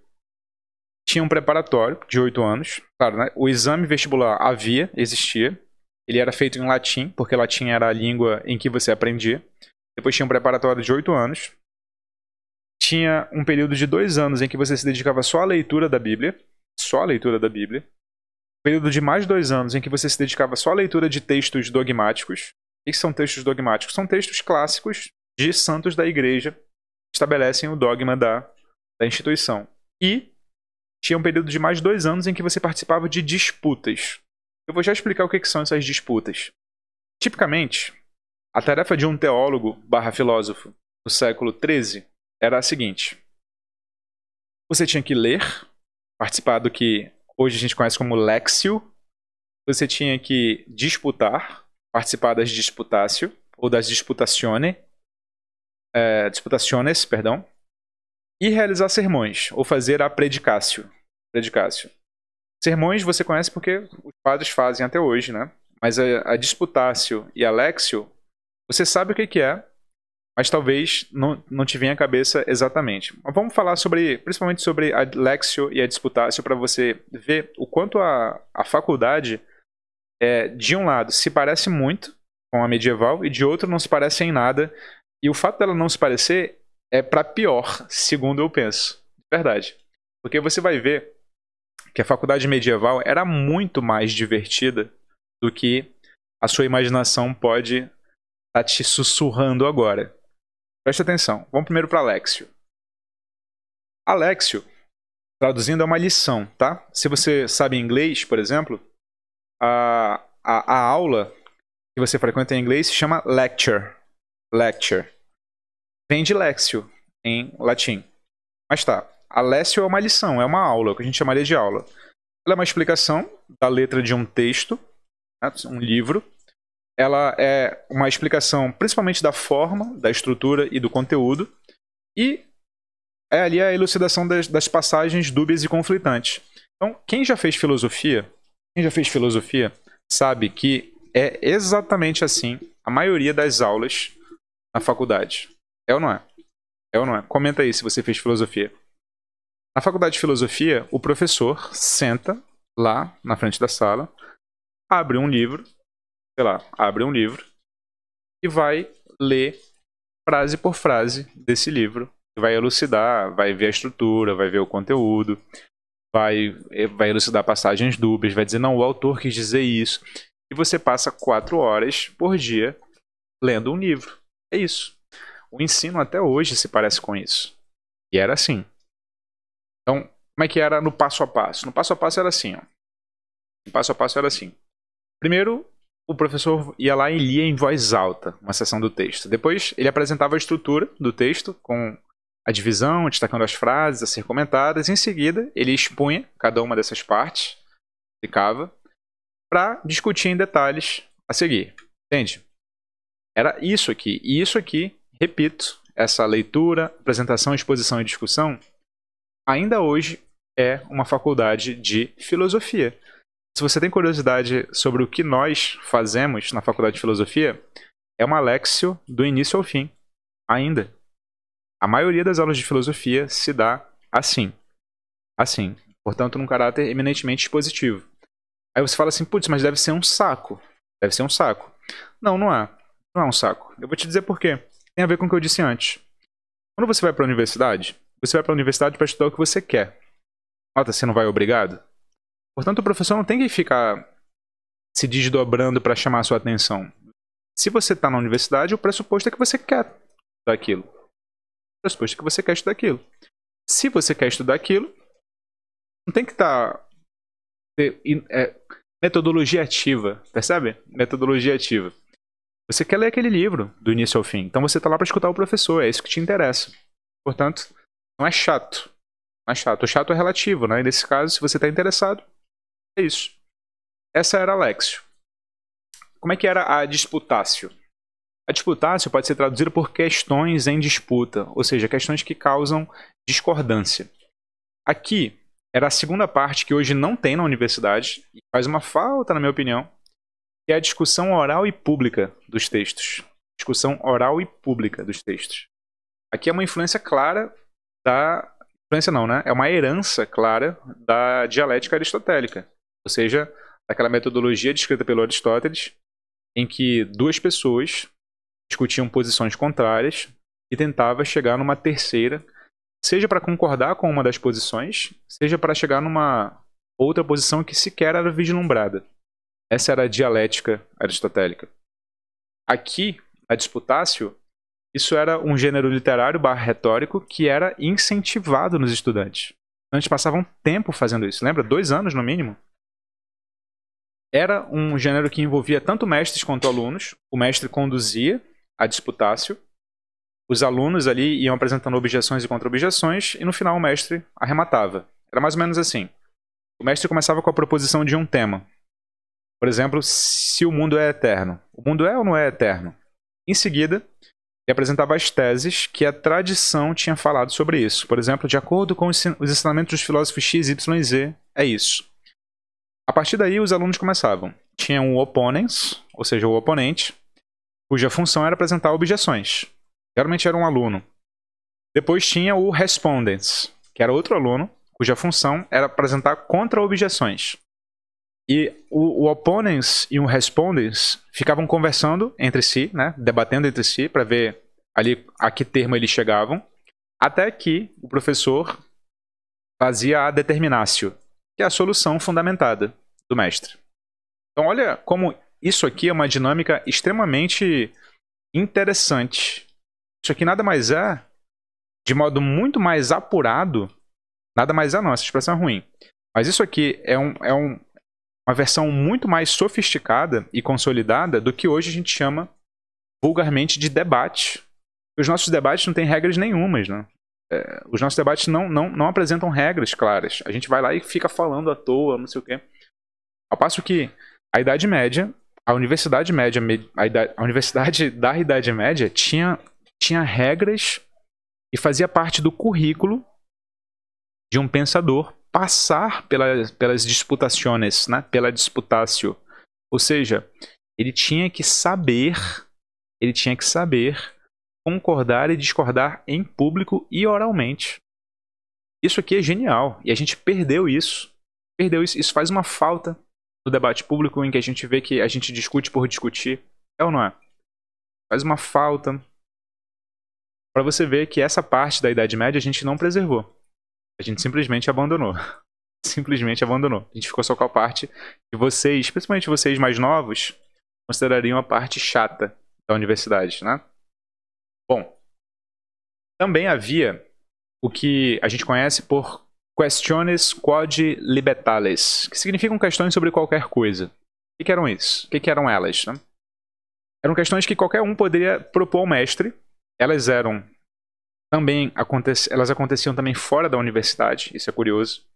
tinha um preparatório de oito anos. Claro, né? o exame vestibular havia, existia. Ele era feito em latim, porque latim era a língua em que você aprendia. Depois tinha um preparatório de oito anos. Tinha um período de dois anos em que você se dedicava só à leitura da Bíblia. Só à leitura da Bíblia período de mais de dois anos em que você se dedicava só à leitura de textos dogmáticos. O que são textos dogmáticos? São textos clássicos de santos da igreja que estabelecem o dogma da, da instituição. E tinha um período de mais de dois anos em que você participava de disputas. Eu vou já explicar o que, são essas disputas. Tipicamente, a tarefa de um teólogo barra filósofo no século XIII era a seguinte. Você tinha que ler, participar do que hoje a gente conhece como Lexio. Você tinha que disputar, participar das disputácio, ou das disputazione, é, disputaciones, perdão, e realizar sermões, ou fazer a predicácio. predicácio. Sermões você conhece porque os padres fazem até hoje, né? Mas a, a disputácio e a lexio, você sabe o que, que é, mas talvez não, não te venha à cabeça exatamente. Mas vamos falar sobre, principalmente sobre a Lexio e a Disputatio é para você ver o quanto a, a faculdade, é, de um lado, se parece muito com a medieval e de outro não se parece em nada. E o fato dela não se parecer é para pior, segundo eu penso. Verdade. Porque você vai ver que a faculdade medieval era muito mais divertida do que a sua imaginação pode estar tá te sussurrando agora. Preste atenção. Vamos primeiro para Alexio. Alexio, traduzindo, é uma lição, tá? Se você sabe inglês, por exemplo, a, a, a aula que você frequenta em inglês se chama lecture. Lecture. Vem de lexio, em latim. Mas tá, a é uma lição, é uma aula, é o que a gente chamaria de aula. Ela é uma explicação da letra de um texto, né? um livro, ela é uma explicação principalmente da forma, da estrutura e do conteúdo, e é ali a elucidação das, das passagens dúbias e conflitantes. Então, quem já fez filosofia, quem já fez filosofia, sabe que é exatamente assim a maioria das aulas na faculdade. É ou não é? É ou não é? Comenta aí se você fez filosofia. Na faculdade de filosofia, o professor senta lá na frente da sala, abre um livro sei lá, abre um livro e vai ler frase por frase desse livro. Vai elucidar, vai ver a estrutura, vai ver o conteúdo, vai, eh, vai elucidar passagens dúbias, vai dizer, não, o autor quis dizer isso. E você passa quatro horas por dia lendo um livro. É isso. O ensino até hoje se parece com isso. E era assim. Então, como é que era no passo a passo? No passo a passo era assim. Ó. No passo a passo era assim. Primeiro, o professor ia lá e lia em voz alta uma seção do texto. Depois, ele apresentava a estrutura do texto, com a divisão, destacando as frases a ser comentadas. Em seguida, ele expunha cada uma dessas partes, ficava, para discutir em detalhes a seguir. Entende? Era isso aqui. E isso aqui, repito, essa leitura, apresentação, exposição e discussão, ainda hoje é uma faculdade de filosofia. Se você tem curiosidade sobre o que nós fazemos na faculdade de filosofia, é uma Alexio do início ao fim, ainda. A maioria das aulas de filosofia se dá assim. Assim. Portanto, num caráter eminentemente expositivo. Aí você fala assim, putz, mas deve ser um saco. Deve ser um saco. Não, não é. Não é um saco. Eu vou te dizer por quê. Tem a ver com o que eu disse antes. Quando você vai para a universidade, você vai para a universidade para estudar o que você quer. Nota, você não vai obrigado? Portanto, o professor não tem que ficar se desdobrando para chamar a sua atenção. Se você está na universidade, o pressuposto é que você quer estudar aquilo. O pressuposto é que você quer estudar aquilo. Se você quer estudar aquilo, não tem que estar. Tá, é, metodologia ativa, percebe? Metodologia ativa. Você quer ler aquele livro do início ao fim, então você está lá para escutar o professor, é isso que te interessa. Portanto, não é chato. Não é chato. O chato é relativo, né? E nesse caso, se você está interessado, é isso. Essa era Alexio. Como é que era a disputácio? A disputácio pode ser traduzida por questões em disputa, ou seja, questões que causam discordância. Aqui era a segunda parte que hoje não tem na universidade e faz uma falta, na minha opinião, que é a discussão oral e pública dos textos. Discussão oral e pública dos textos. Aqui é uma influência clara da influência não, né? É uma herança clara da dialética aristotélica. Ou seja, aquela metodologia descrita pelo Aristóteles, em que duas pessoas discutiam posições contrárias e tentava chegar numa terceira, seja para concordar com uma das posições, seja para chegar numa outra posição que sequer era vislumbrada. Essa era a dialética aristotélica. Aqui, a disputácio, isso era um gênero literário barra retórico que era incentivado nos estudantes. Antes passavam tempo fazendo isso, lembra? Dois anos no mínimo era um gênero que envolvia tanto mestres quanto alunos. O mestre conduzia a disputácio. Os alunos ali iam apresentando objeções e contra-objeções, e no final o mestre arrematava. Era mais ou menos assim. O mestre começava com a proposição de um tema. Por exemplo, se o mundo é eterno. O mundo é ou não é eterno? Em seguida, ele apresentava as teses que a tradição tinha falado sobre isso. Por exemplo, de acordo com os ensinamentos dos filósofos X, Y e Z, é isso partir daí, os alunos começavam. Tinha um opponents, ou seja, o oponente, cuja função era apresentar objeções. Geralmente era um aluno. Depois tinha o respondents, que era outro aluno, cuja função era apresentar contra-objeções. E o, o opponents e o respondents ficavam conversando entre si, né, debatendo entre si, para ver ali a que termo eles chegavam, até que o professor fazia a determinácio, que é a solução fundamentada do mestre. Então, olha como isso aqui é uma dinâmica extremamente interessante. Isso aqui nada mais é, de modo muito mais apurado, nada mais é não, essa expressão é ruim. Mas isso aqui é, um, é um, uma versão muito mais sofisticada e consolidada do que hoje a gente chama vulgarmente de debate. Os nossos debates não têm regras nenhumas, né? É, os nossos debates não, não, não apresentam regras claras. A gente vai lá e fica falando à toa, não sei o quê. Ao passo que a Idade Média, a Universidade Média, a, idade, a Universidade da Idade Média tinha, tinha regras e fazia parte do currículo de um pensador passar pela, pelas disputações, né? pela disputácio. Ou seja, ele tinha que saber, ele tinha que saber concordar e discordar em público e oralmente. Isso aqui é genial e a gente perdeu isso. Perdeu isso, isso faz uma falta do debate público em que a gente vê que a gente discute por discutir. É ou não é? Faz uma falta para você ver que essa parte da Idade Média a gente não preservou. A gente simplesmente abandonou. Simplesmente abandonou. A gente ficou só com a parte que vocês, principalmente vocês mais novos, considerariam a parte chata da universidade, né? Bom, também havia o que a gente conhece por Questiones quod libertales, que significam questões sobre qualquer coisa. O que, eram isso? O que, eram elas? Né? Eram questões que qualquer um poderia propor ao mestre. Elas eram também elas aconteciam também fora da universidade. Isso é curioso.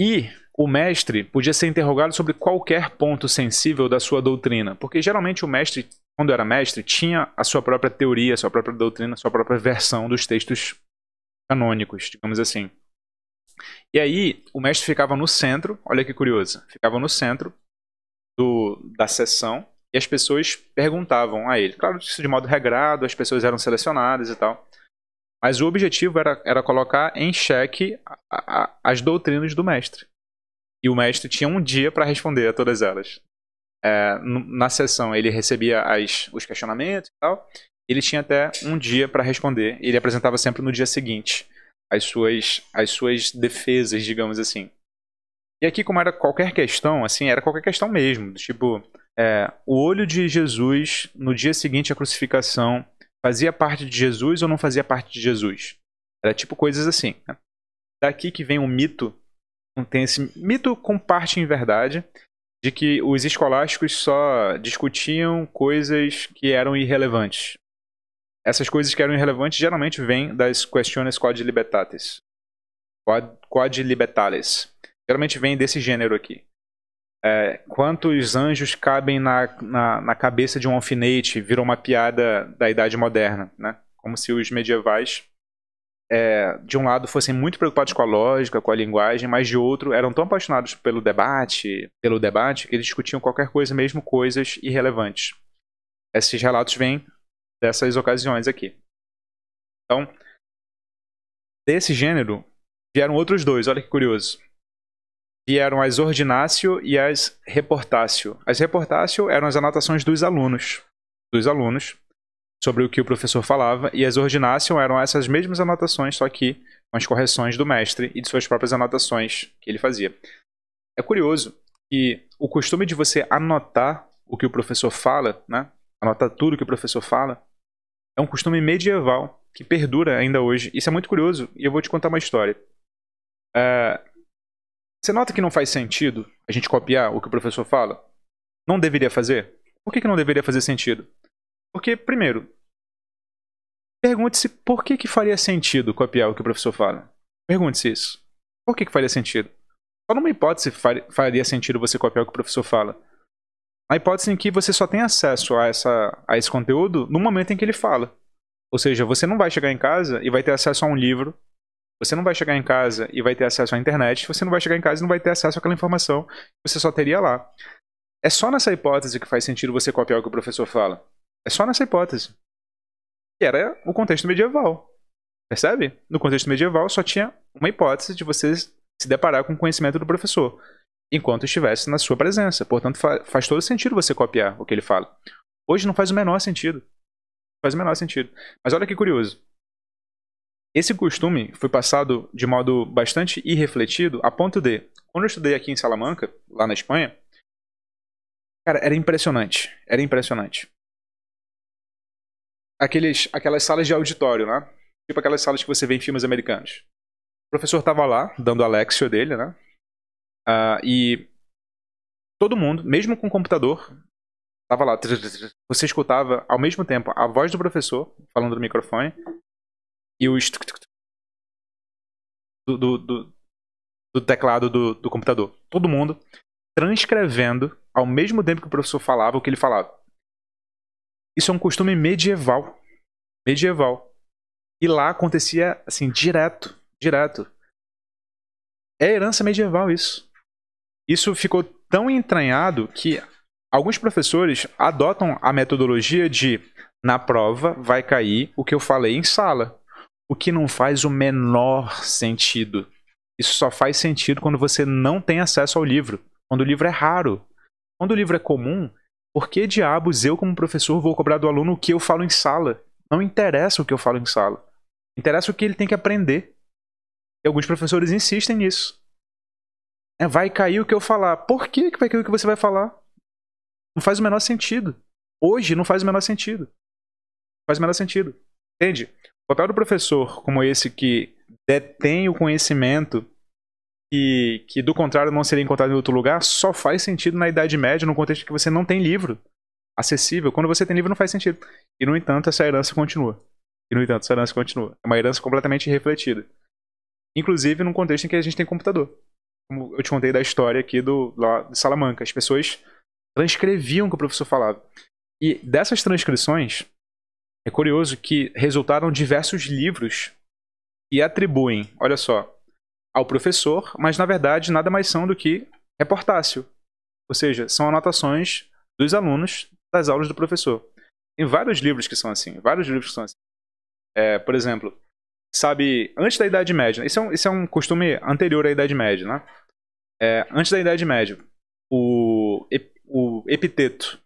E o mestre podia ser interrogado sobre qualquer ponto sensível da sua doutrina, porque geralmente o mestre, quando era mestre, tinha a sua própria teoria, a sua própria doutrina, a sua própria versão dos textos canônicos, digamos assim. E aí, o mestre ficava no centro, olha que curioso, ficava no centro do, da sessão e as pessoas perguntavam a ele. Claro, isso de modo regrado, as pessoas eram selecionadas e tal. Mas o objetivo era, era colocar em xeque a, a, as doutrinas do mestre. E o mestre tinha um dia para responder a todas elas. É, na sessão ele recebia as, os questionamentos e tal, ele tinha até um dia para responder. Ele apresentava sempre no dia seguinte as suas, as suas defesas, digamos assim. E aqui, como era qualquer questão, assim, era qualquer questão mesmo. Tipo, é, o olho de Jesus no dia seguinte à crucificação fazia parte de Jesus ou não fazia parte de Jesus? Era tipo coisas assim. Né? Daqui que vem o mito, tem esse mito com parte em verdade, de que os escolásticos só discutiam coisas que eram irrelevantes. Essas coisas que eram irrelevantes geralmente vêm das questiones quod libertatis. Quod, quod libertales. Geralmente vêm desse gênero aqui. É, quantos anjos cabem na, na, na, cabeça de um alfinete virou uma piada da idade moderna, né? Como se os medievais, é, de um lado, fossem muito preocupados com a lógica, com a linguagem, mas de outro, eram tão apaixonados pelo debate, pelo debate, que eles discutiam qualquer coisa, mesmo coisas irrelevantes. Esses relatos vêm dessas ocasiões aqui. Então, desse gênero, vieram outros dois, olha que curioso. Vieram as ordinácio e as reportácio. As reportácio eram as anotações dos alunos, dos alunos sobre o que o professor falava, e as ordinácio eram essas mesmas anotações, só que com as correções do mestre e de suas próprias anotações que ele fazia. É curioso que o costume de você anotar o que o professor fala, né? anotar tudo o que o professor fala, é um costume medieval que perdura ainda hoje. Isso é muito curioso e eu vou te contar uma história. Uh, você nota que não faz sentido a gente copiar o que o professor fala? Não deveria fazer? Por que, que não deveria fazer sentido? Porque, primeiro, pergunte-se por que, que faria sentido copiar o que o professor fala. Pergunte-se isso. Por que, que faria sentido? Só numa hipótese faria sentido você copiar o que o professor fala na hipótese em é que você só tem acesso a, essa, a esse conteúdo no momento em que ele fala. Ou seja, você não vai chegar em casa e vai ter acesso a um livro, você não vai chegar em casa e vai ter acesso à internet, você não vai chegar em casa e não vai ter acesso àquela informação que você só teria lá. É só nessa hipótese que faz sentido você copiar o que o professor fala. É só nessa hipótese. E era o contexto medieval. Percebe? No contexto medieval só tinha uma hipótese de você se deparar com o conhecimento do professor enquanto estivesse na sua presença. Portanto, fa faz todo sentido você copiar o que ele fala. Hoje não faz o menor sentido. Faz o menor sentido. Mas olha que curioso. Esse costume foi passado de modo bastante irrefletido a ponto de, quando eu estudei aqui em Salamanca, lá na Espanha, cara, era impressionante. Era impressionante. Aqueles, aquelas salas de auditório, né? Tipo aquelas salas que você vê em filmes americanos. O professor estava lá, dando a lexia dele, né? Uh, e todo mundo, mesmo com computador, tava lá. Você escutava ao mesmo tempo a voz do professor falando no microfone e o do, do, do, do teclado do, do computador. Todo mundo transcrevendo ao mesmo tempo que o professor falava o que ele falava. Isso é um costume medieval. Medieval. E lá acontecia assim, direto. Direto. É herança medieval isso isso ficou tão entranhado que alguns professores adotam a metodologia de na prova vai cair o que eu falei em sala, o que não faz o menor sentido. Isso só faz sentido quando você não tem acesso ao livro, quando o livro é raro. Quando o livro é comum, por que diabos eu, como professor, vou cobrar do aluno o que eu falo em sala? Não interessa o que eu falo em sala. Interessa o que ele tem que aprender. E alguns professores insistem nisso. É, vai cair o que eu falar. Por que, vai cair o que você vai falar? Não faz o menor sentido. Hoje não faz o menor sentido. Não faz o menor sentido. Entende? O papel do professor, como esse que detém o conhecimento e que do contrário não seria encontrado em outro lugar, só faz sentido na Idade Média, no contexto que você não tem livro acessível. Quando você tem livro, não faz sentido. E, no entanto, essa herança continua. E, no entanto, essa herança continua. É uma herança completamente refletida. Inclusive num contexto em que a gente tem computador como eu te contei da história aqui do, lá de Salamanca, as pessoas transcreviam o que o professor falava. E dessas transcrições, é curioso que resultaram diversos livros que atribuem, olha só, ao professor, mas na verdade nada mais são do que reportácio. Ou seja, são anotações dos alunos das aulas do professor. Tem vários livros que são assim, vários livros que são assim. É, por exemplo, sabe, antes da Idade Média, isso é um, é um costume anterior à Idade Média, né? É, antes da Idade Média, o, o epiteto,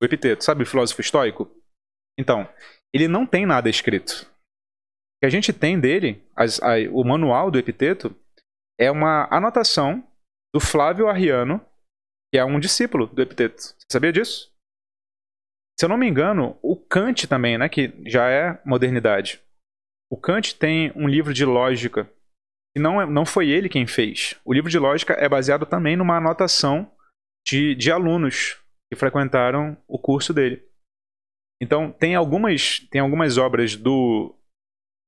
o epiteto, sabe, o filósofo estoico? Então, ele não tem nada escrito. O que a gente tem dele, as, a, o manual do epiteto, é uma anotação do Flávio Arriano, que é um discípulo do epiteto. Você sabia disso? Se eu não me engano, o Kant também, né, que já é modernidade. O Kant tem um livro de lógica que não, é, não foi ele quem fez. O livro de lógica é baseado também numa anotação de, de alunos que frequentaram o curso dele. Então, tem algumas, tem algumas obras do,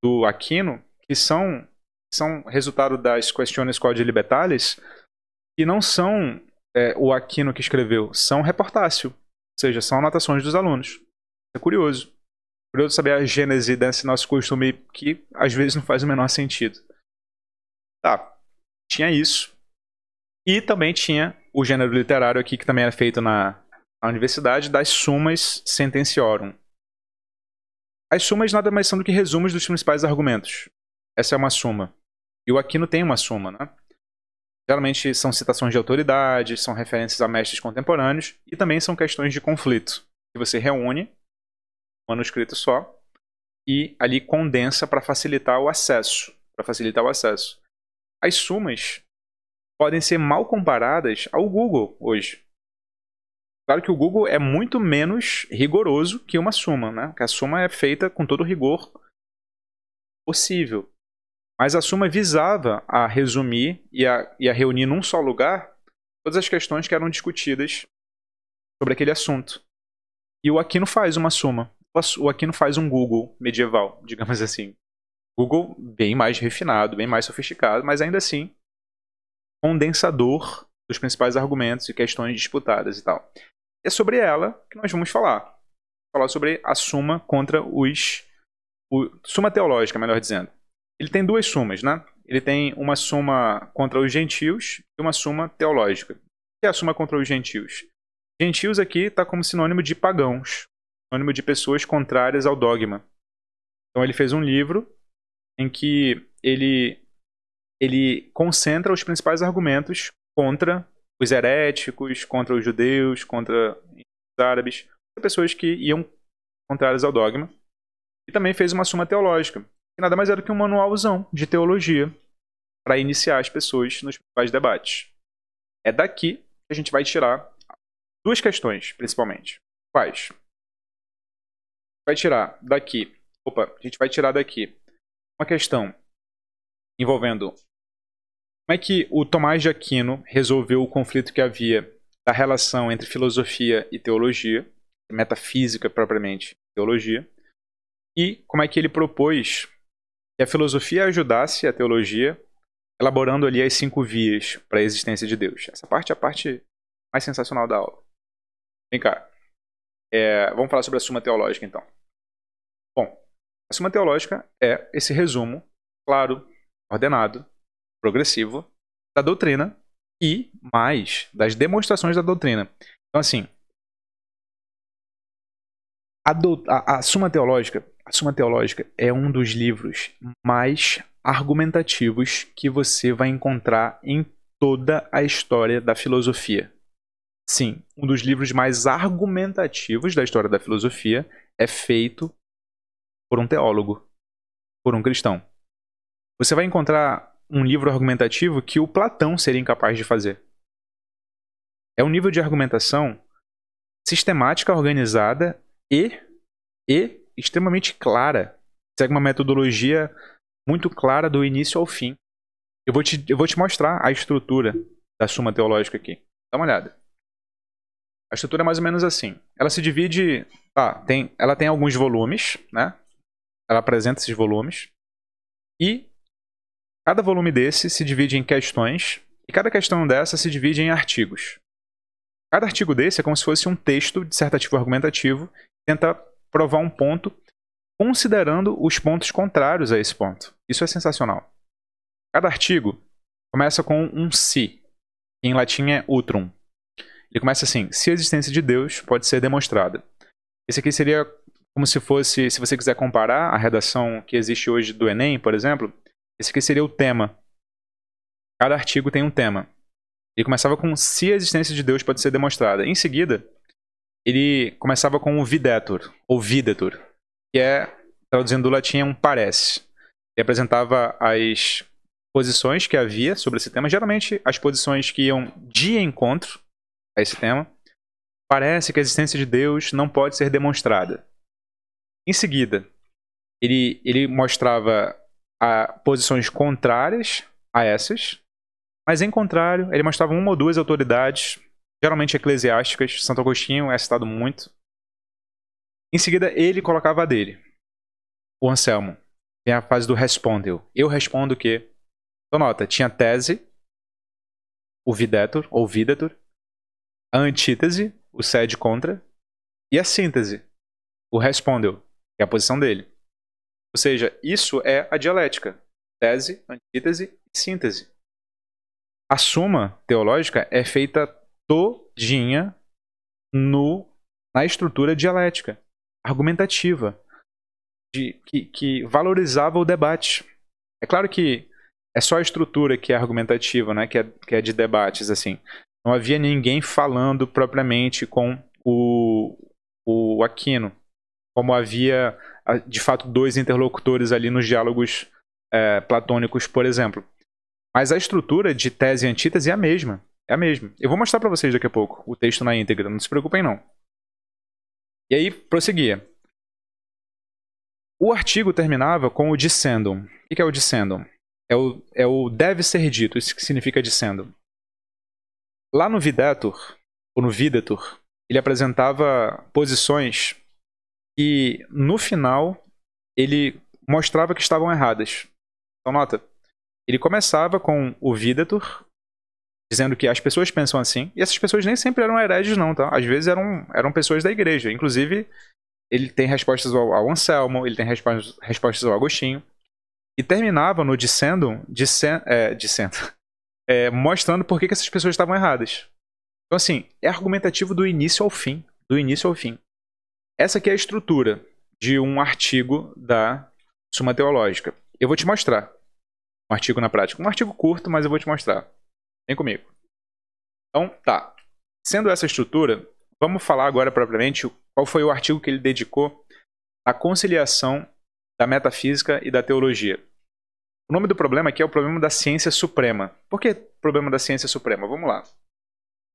do Aquino que são, são resultado das Questiones Quod Libertales que não são é, o Aquino que escreveu, são reportácio, ou seja, são anotações dos alunos. É curioso. Curioso saber a gênese desse nosso costume que às vezes não faz o menor sentido. Tá, tinha isso. E também tinha o gênero literário aqui, que também era feito na, na universidade, das sumas sentenciorum. As sumas nada mais são do que resumos dos principais argumentos. Essa é uma suma. E o Aquino tem uma suma, né? Geralmente são citações de autoridades, são referências a mestres contemporâneos e também são questões de conflito, que você reúne manuscrito só e ali condensa para facilitar o acesso, para facilitar o acesso. As sumas podem ser mal comparadas ao Google hoje. Claro que o Google é muito menos rigoroso que uma suma, né? Que a suma é feita com todo o rigor possível. Mas a suma visava a resumir e a, e a reunir num só lugar todas as questões que eram discutidas sobre aquele assunto. E o Aquino faz uma suma o Aquino faz um Google medieval, digamos uhum. assim. Google bem mais refinado, bem mais sofisticado, mas ainda assim condensador dos principais argumentos e questões disputadas e tal. É sobre ela que nós vamos falar. Falar sobre a suma contra os. O, suma teológica, melhor dizendo. Ele tem duas sumas, né? Ele tem uma suma contra os gentios e uma suma teológica. O que é a suma contra os gentios? Gentios aqui está como sinônimo de pagãos, sinônimo de pessoas contrárias ao dogma. Então ele fez um livro em que ele ele concentra os principais argumentos contra os heréticos, contra os judeus, contra os árabes, pessoas que iam contrárias ao dogma. E também fez uma suma teológica, que nada mais era do que um manualzão de teologia para iniciar as pessoas nos principais debates. É daqui que a gente vai tirar duas questões, principalmente. Quais? vai tirar daqui. Opa, a gente vai tirar daqui uma questão envolvendo como é que o Tomás de Aquino resolveu o conflito que havia da relação entre filosofia e teologia, metafísica propriamente, teologia, e como é que ele propôs que a filosofia ajudasse a teologia elaborando ali as cinco vias para a existência de Deus. Essa parte é a parte mais sensacional da aula. Vem cá. É, vamos falar sobre a Suma Teológica, então. Bom, a Suma Teológica é esse resumo claro, ordenado, progressivo da doutrina e mais das demonstrações da doutrina. Então, assim, a, do, a, a Suma Teológica, a Suma Teológica é um dos livros mais argumentativos que você vai encontrar em toda a história da filosofia. Sim, um dos livros mais argumentativos da história da filosofia é feito por um teólogo, por um cristão. Você vai encontrar um livro argumentativo que o Platão seria incapaz de fazer. É um nível de argumentação sistemática, organizada e, e extremamente clara. Segue uma metodologia muito clara do início ao fim. Eu vou te, eu vou te mostrar a estrutura da Suma Teológica aqui. Dá uma olhada. A estrutura é mais ou menos assim. Ela se divide. Tá, tem, ela tem alguns volumes, né? Ela apresenta esses volumes. E cada volume desse se divide em questões. E cada questão dessa se divide em artigos. Cada artigo desse é como se fosse um texto dissertativo argumentativo que tenta provar um ponto considerando os pontos contrários a esse ponto. Isso é sensacional. Cada artigo começa com um si, que em latim é utrum. Ele começa assim: se a existência de Deus pode ser demonstrada. Esse aqui seria como se fosse, se você quiser comparar a redação que existe hoje do Enem, por exemplo, esse aqui seria o tema. Cada artigo tem um tema. Ele começava com se a existência de Deus pode ser demonstrada. Em seguida, ele começava com o videtur, ou videtur, que é, traduzindo do latim, é um parece. Ele apresentava as posições que havia sobre esse tema, geralmente as posições que iam de encontro a esse tema, parece que a existência de Deus não pode ser demonstrada. Em seguida, ele, ele mostrava a, ah, posições contrárias a essas, mas em contrário, ele mostrava uma ou duas autoridades, geralmente eclesiásticas, Santo Agostinho é citado muito. Em seguida, ele colocava a dele. O Anselmo tem a fase do respondeu. Eu respondo que. Então, nota, tinha tese, o videtor, ou videtur, a antítese, o sede contra, e a síntese, o respondeu, que é a posição dele. Ou seja, isso é a dialética: tese, antítese e síntese. A suma teológica é feita todinha no, na estrutura dialética, argumentativa, de, que, que valorizava o debate. É claro que é só a estrutura que é argumentativa, né? que, é, que é de debates. assim. Não havia ninguém falando propriamente com o, o Aquino, como havia de fato dois interlocutores ali nos diálogos é, platônicos, por exemplo. Mas a estrutura de tese e antítese é a mesma. É a mesma. Eu vou mostrar para vocês daqui a pouco o texto na íntegra, não se preocupem não. E aí, prosseguia. O artigo terminava com o dissendum. O que é o dissendum? É o, é o deve ser dito, isso que significa dissendum. Lá no Videtor, ou no Videtor, ele apresentava posições que no final ele mostrava que estavam erradas. Então nota, ele começava com o Videtor, dizendo que as pessoas pensam assim, e essas pessoas nem sempre eram hereges não, tá? Às vezes eram, eram pessoas da igreja, inclusive ele tem respostas ao, ao Anselmo, ele tem respostas, respostas ao Agostinho, e terminava no dissendo, dissendo, é, dissendo é, mostrando por que, que essas pessoas estavam erradas. Então, assim, é argumentativo do início ao fim. Do início ao fim. Essa aqui é a estrutura de um artigo da Suma Teológica. Eu vou te mostrar um artigo na prática. Um artigo curto, mas eu vou te mostrar. Vem comigo. Então, tá. Sendo essa estrutura, vamos falar agora propriamente qual foi o artigo que ele dedicou à conciliação da metafísica e da teologia. O nome do problema aqui é o problema da ciência suprema. Por que problema da ciência suprema? Vamos lá.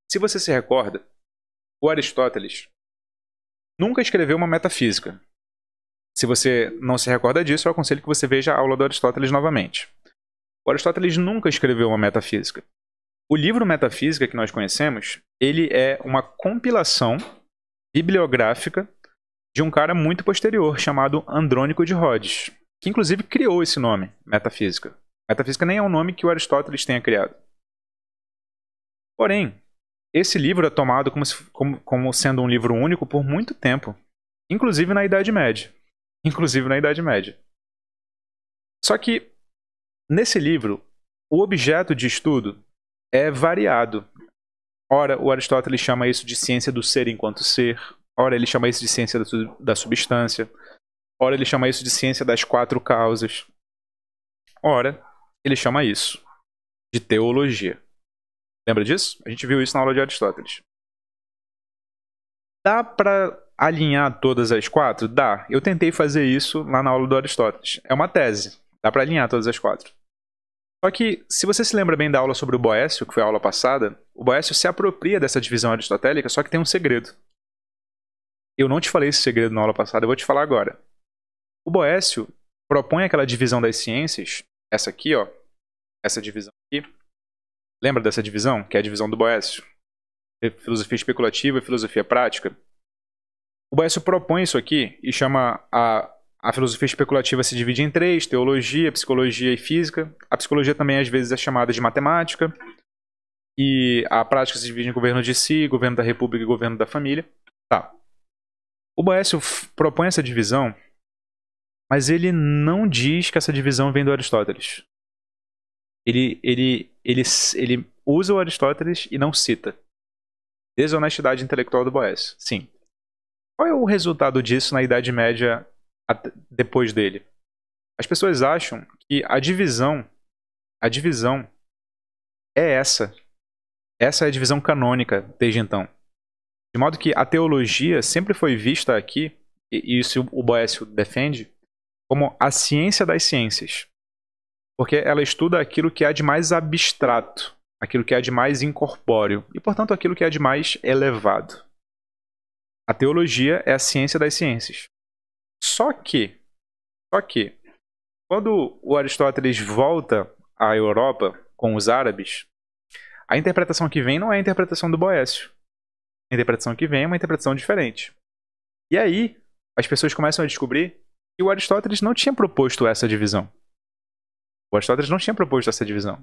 Se você se recorda, o Aristóteles nunca escreveu uma metafísica. Se você não se recorda disso, eu aconselho que você veja a aula do Aristóteles novamente. O Aristóteles nunca escreveu uma metafísica. O livro Metafísica que nós conhecemos, ele é uma compilação bibliográfica de um cara muito posterior chamado Andrônico de Rhodes que inclusive criou esse nome, metafísica. Metafísica nem é um nome que o Aristóteles tenha criado. Porém, esse livro é tomado como, se, como, como sendo um livro único por muito tempo, inclusive na Idade Média. Inclusive na Idade Média. Só que, nesse livro, o objeto de estudo é variado. Ora, o Aristóteles chama isso de ciência do ser enquanto ser, ora, ele chama isso de ciência da substância, Ora, ele chama isso de ciência das quatro causas. Ora, ele chama isso de teologia. Lembra disso? A gente viu isso na aula de Aristóteles. Dá para alinhar todas as quatro? Dá. Eu tentei fazer isso lá na aula do Aristóteles. É uma tese. Dá para alinhar todas as quatro. Só que, se você se lembra bem da aula sobre o Boécio, que foi a aula passada, o Boécio se apropria dessa divisão aristotélica, só que tem um segredo. Eu não te falei esse segredo na aula passada, eu vou te falar agora. O Boécio propõe aquela divisão das ciências, essa aqui, ó, essa divisão aqui. Lembra dessa divisão? Que é a divisão do Boécio. É filosofia especulativa e filosofia prática. O Boécio propõe isso aqui e chama a, a filosofia especulativa se divide em três: teologia, psicologia e física. A psicologia também às vezes é chamada de matemática. E a prática se divide em governo de si, governo da república e governo da família. Tá. O Boécio propõe essa divisão mas ele não diz que essa divisão vem do Aristóteles. Ele, ele, ele, ele usa o Aristóteles e não cita. Desonestidade intelectual do Boécio, sim. Qual é o resultado disso na Idade Média depois dele? As pessoas acham que a divisão, a divisão é essa. Essa é a divisão canônica desde então. De modo que a teologia sempre foi vista aqui, e isso o Boécio defende, como a ciência das ciências, porque ela estuda aquilo que há de mais abstrato, aquilo que há de mais incorpóreo e, portanto, aquilo que há de mais elevado. A teologia é a ciência das ciências. Só que, só que, quando o Aristóteles volta à Europa com os árabes, a interpretação que vem não é a interpretação do Boécio. A interpretação que vem é uma interpretação diferente. E aí, as pessoas começam a descobrir e o Aristóteles não tinha proposto essa divisão. O Aristóteles não tinha proposto essa divisão.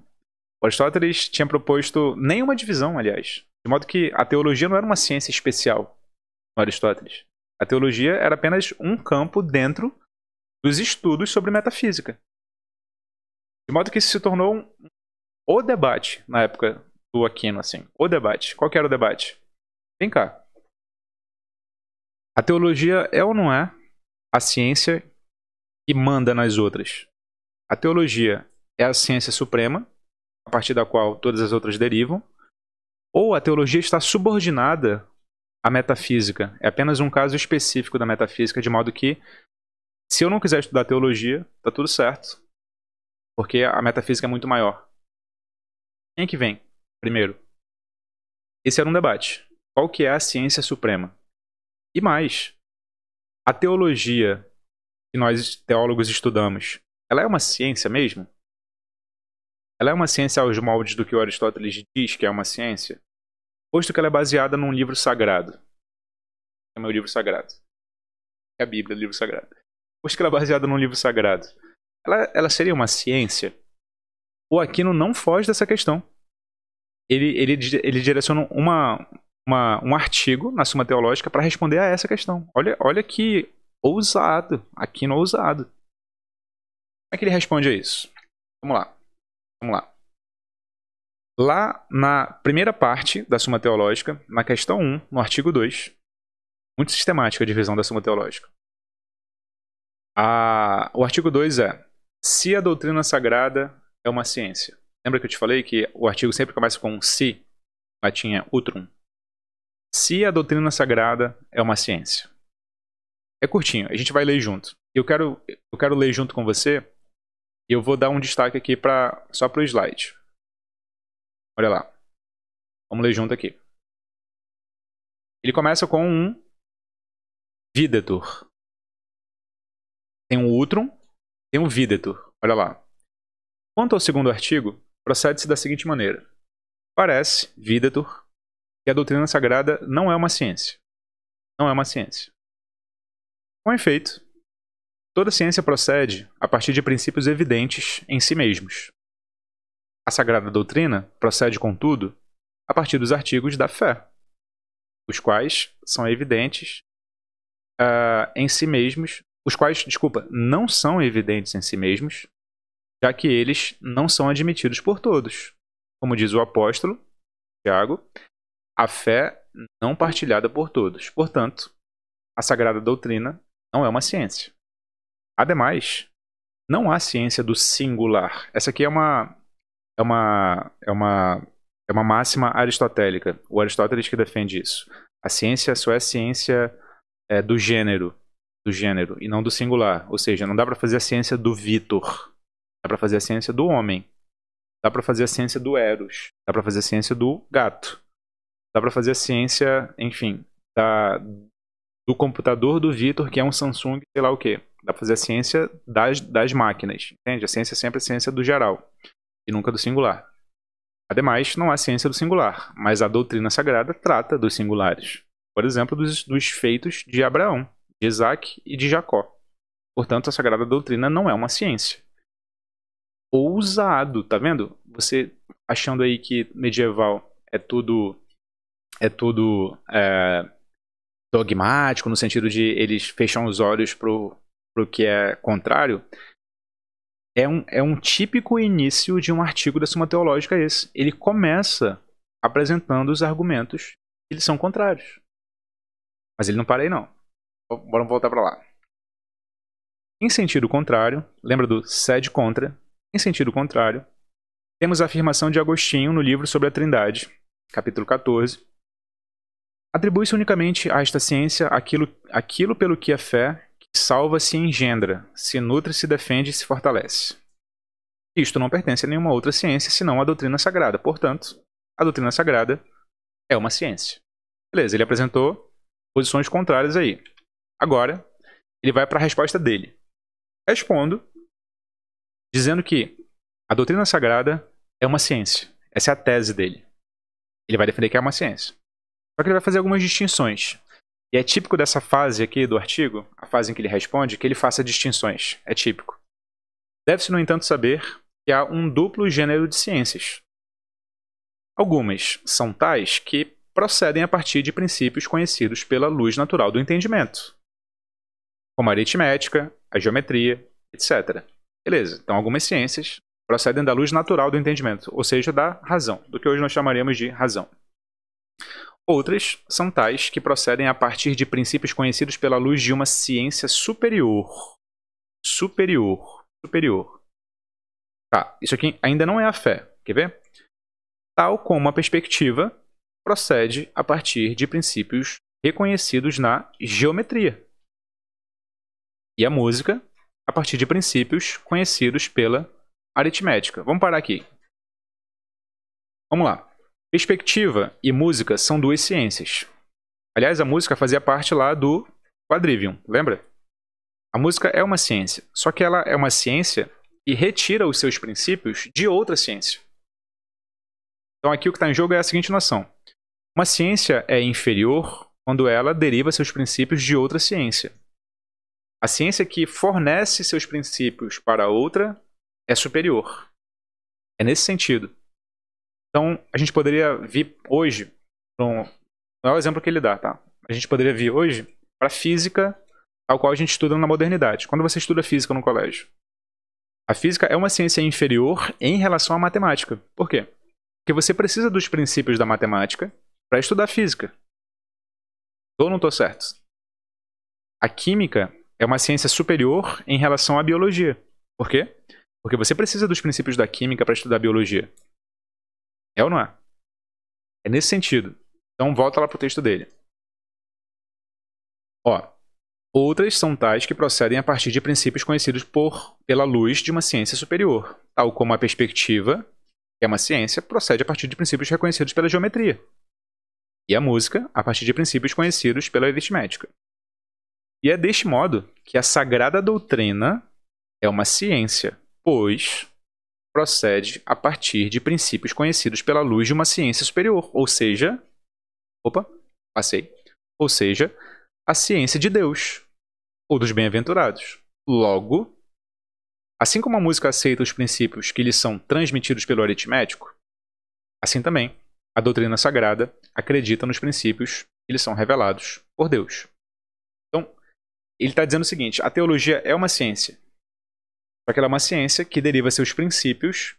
O Aristóteles tinha proposto nenhuma divisão, aliás. De modo que a teologia não era uma ciência especial no Aristóteles. A teologia era apenas um campo dentro dos estudos sobre metafísica. De modo que isso se tornou um, o debate na época do Aquino, assim. O debate. Qual era o debate? Vem cá. A teologia é ou não é a ciência que manda nas outras. A teologia é a ciência suprema, a partir da qual todas as outras derivam, ou a teologia está subordinada à metafísica. É apenas um caso específico da metafísica, de modo que, se eu não quiser estudar teologia, está tudo certo, porque a metafísica é muito maior. Quem é que vem primeiro? Esse era um debate. Qual que é a ciência suprema? E mais, a teologia que nós teólogos estudamos, ela é uma ciência mesmo? Ela é uma ciência aos moldes do que o Aristóteles diz que é uma ciência, posto que ela é baseada num livro sagrado. É meu livro sagrado. É a Bíblia, o livro sagrado. Posto que ela é baseada num livro sagrado. Ela, ela seria uma ciência? O Aquino não foge dessa questão. Ele, ele, ele direciona uma, uma, um artigo na Suma Teológica para responder a essa questão. Olha, olha que ousado, aqui no ousado. Como é que ele responde a isso? Vamos lá. Vamos lá. Lá na primeira parte da Suma Teológica, na questão 1, no artigo 2, muito sistemática a divisão da Suma Teológica. A, o artigo 2 é: se a doutrina sagrada é uma ciência. Lembra que eu te falei que o artigo sempre começa com um se, si, latinha utrum, se a doutrina sagrada é uma ciência. É curtinho, a gente vai ler junto. Eu quero, eu quero ler junto com você e eu vou dar um destaque aqui pra, só para o slide. Olha lá. Vamos ler junto aqui. Ele começa com um videtur. Tem um utrum, tem um videtur. Olha lá. Quanto ao segundo artigo, procede-se da seguinte maneira. Parece, videtur, que a doutrina sagrada não é uma ciência. Não é uma ciência. Com efeito, toda ciência procede a partir de princípios evidentes em si mesmos. A sagrada doutrina procede, contudo, a partir dos artigos da fé, os quais são evidentes uh, em si mesmos, os quais, desculpa, não são evidentes em si mesmos, já que eles não são admitidos por todos. Como diz o apóstolo Tiago, a fé não partilhada por todos. Portanto, a sagrada doutrina não é uma ciência. Ademais, não há ciência do singular. Essa aqui é uma é uma é uma é uma máxima aristotélica. O Aristóteles que defende isso. A ciência só é ciência é, do gênero, do gênero e não do singular. Ou seja, não dá para fazer a ciência do Vitor. Dá para fazer a ciência do homem. Dá para fazer a ciência do Eros. Dá para fazer a ciência do gato dá para fazer a ciência, enfim, da, do computador do Vitor, que é um Samsung, sei lá o quê. Dá para fazer a ciência das, das máquinas, entende? A ciência é sempre a ciência do geral, e nunca do singular. Ademais, não há ciência do singular, mas a doutrina sagrada trata dos singulares. Por exemplo, dos, dos feitos de Abraão, de Isaac e de Jacó. Portanto, a sagrada doutrina não é uma ciência. Ousado, tá vendo? Você achando aí que medieval é tudo é tudo é, dogmático, no sentido de eles fecham os olhos pro, pro que é contrário, é um, é um típico início de um artigo da Suma Teológica esse. Ele começa apresentando os argumentos que eles são contrários. Mas ele não para aí não. Bora voltar para lá. Em sentido contrário, lembra do sede contra? Em sentido contrário, temos a afirmação de Agostinho no livro sobre a Trindade, capítulo 14, Atribui-se unicamente a esta ciência aquilo, aquilo pelo que a fé salva-se engendra, se nutre, se defende e se fortalece. Isto não pertence a nenhuma outra ciência senão a doutrina sagrada. Portanto, a doutrina sagrada é uma ciência. Beleza, ele apresentou posições contrárias aí. Agora, ele vai para a resposta dele. Respondo dizendo que a doutrina sagrada é uma ciência. Essa é a tese dele. Ele vai defender que é uma ciência. Só que ele vai fazer algumas distinções. E é típico dessa fase aqui do artigo, a fase em que ele responde, que ele faça distinções. É típico. Deve-se, no entanto, saber que há um duplo gênero de ciências. Algumas são tais que procedem a partir de princípios conhecidos pela luz natural do entendimento, como a aritmética, a geometria, etc. Beleza, então algumas ciências procedem da luz natural do entendimento, ou seja, da razão, do que hoje nós chamaríamos de razão. Outras são tais que procedem a partir de princípios conhecidos pela luz de uma ciência superior. Superior. Superior. Tá, isso aqui ainda não é a fé. Quer ver? Tal como a perspectiva procede a partir de princípios reconhecidos na geometria. E a música a partir de princípios conhecidos pela aritmética. Vamos parar aqui. Vamos lá. Perspectiva e música são duas ciências. Aliás, a música fazia parte lá do Quadrivium, lembra? A música é uma ciência, só que ela é uma ciência que retira os seus princípios de outra ciência. Então aqui o que está em jogo é a seguinte noção. Uma ciência é inferior quando ela deriva seus princípios de outra ciência. A ciência que fornece seus princípios para outra é superior. É nesse sentido. Então, a gente poderia vir hoje, não é o exemplo que ele dá, tá? A gente poderia vir hoje para física, tal qual a gente estuda na modernidade. Quando você estuda física no colégio, a física é uma ciência inferior em relação à matemática. Por quê? Porque você precisa dos princípios da matemática para estudar física. Ou não estou certo? A química é uma ciência superior em relação à biologia. Por quê? Porque você precisa dos princípios da química para estudar biologia. É ou não é? É nesse sentido. Então volta lá pro texto dele. Ó. Outras são tais que procedem a partir de princípios conhecidos por, pela luz de uma ciência superior, tal como a perspectiva, que é uma ciência, procede a partir de princípios reconhecidos pela geometria, e a música a partir de princípios conhecidos pela aritmética. E é deste modo que a sagrada doutrina é uma ciência, pois procede a partir de princípios conhecidos pela luz de uma ciência superior, ou seja, opa, passei, ou seja, a ciência de Deus ou dos bem-aventurados. Logo, assim como a música aceita os princípios que lhe são transmitidos pelo aritmético, assim também a doutrina sagrada acredita nos princípios que lhe são revelados por Deus. Então, ele está dizendo o seguinte: a teologia é uma ciência só que ela é uma ciência que deriva seus princípios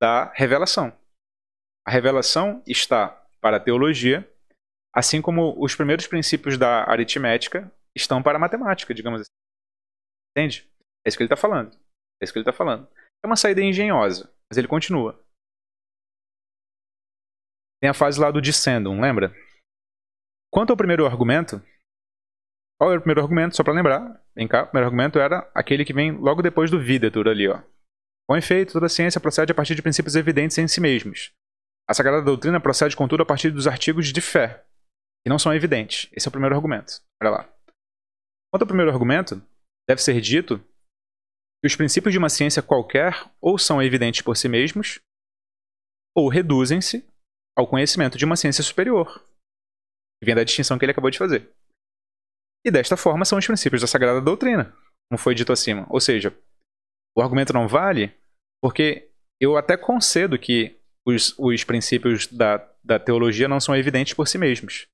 da revelação. A revelação está para a teologia, assim como os primeiros princípios da aritmética estão para a matemática, digamos assim. Entende? É isso que ele está falando. É isso que ele está falando. É uma saída engenhosa, mas ele continua. Tem a fase lá do dissendum, lembra? Quanto ao primeiro argumento, qual era o primeiro argumento? Só para lembrar, vem cá, o primeiro argumento era aquele que vem logo depois do videtur ali, ó. Com efeito, toda ciência procede a partir de princípios evidentes em si mesmos. A sagrada doutrina procede, contudo, a partir dos artigos de fé, que não são evidentes. Esse é o primeiro argumento. Olha lá. Quanto ao primeiro argumento, deve ser dito que os princípios de uma ciência qualquer ou são evidentes por si mesmos, ou reduzem-se ao conhecimento de uma ciência superior. Que vem da distinção que ele acabou de fazer. E desta forma são os princípios da sagrada doutrina, como foi dito acima. Ou seja, o argumento não vale porque eu até concedo que os, os princípios da, da teologia não são evidentes por si mesmos.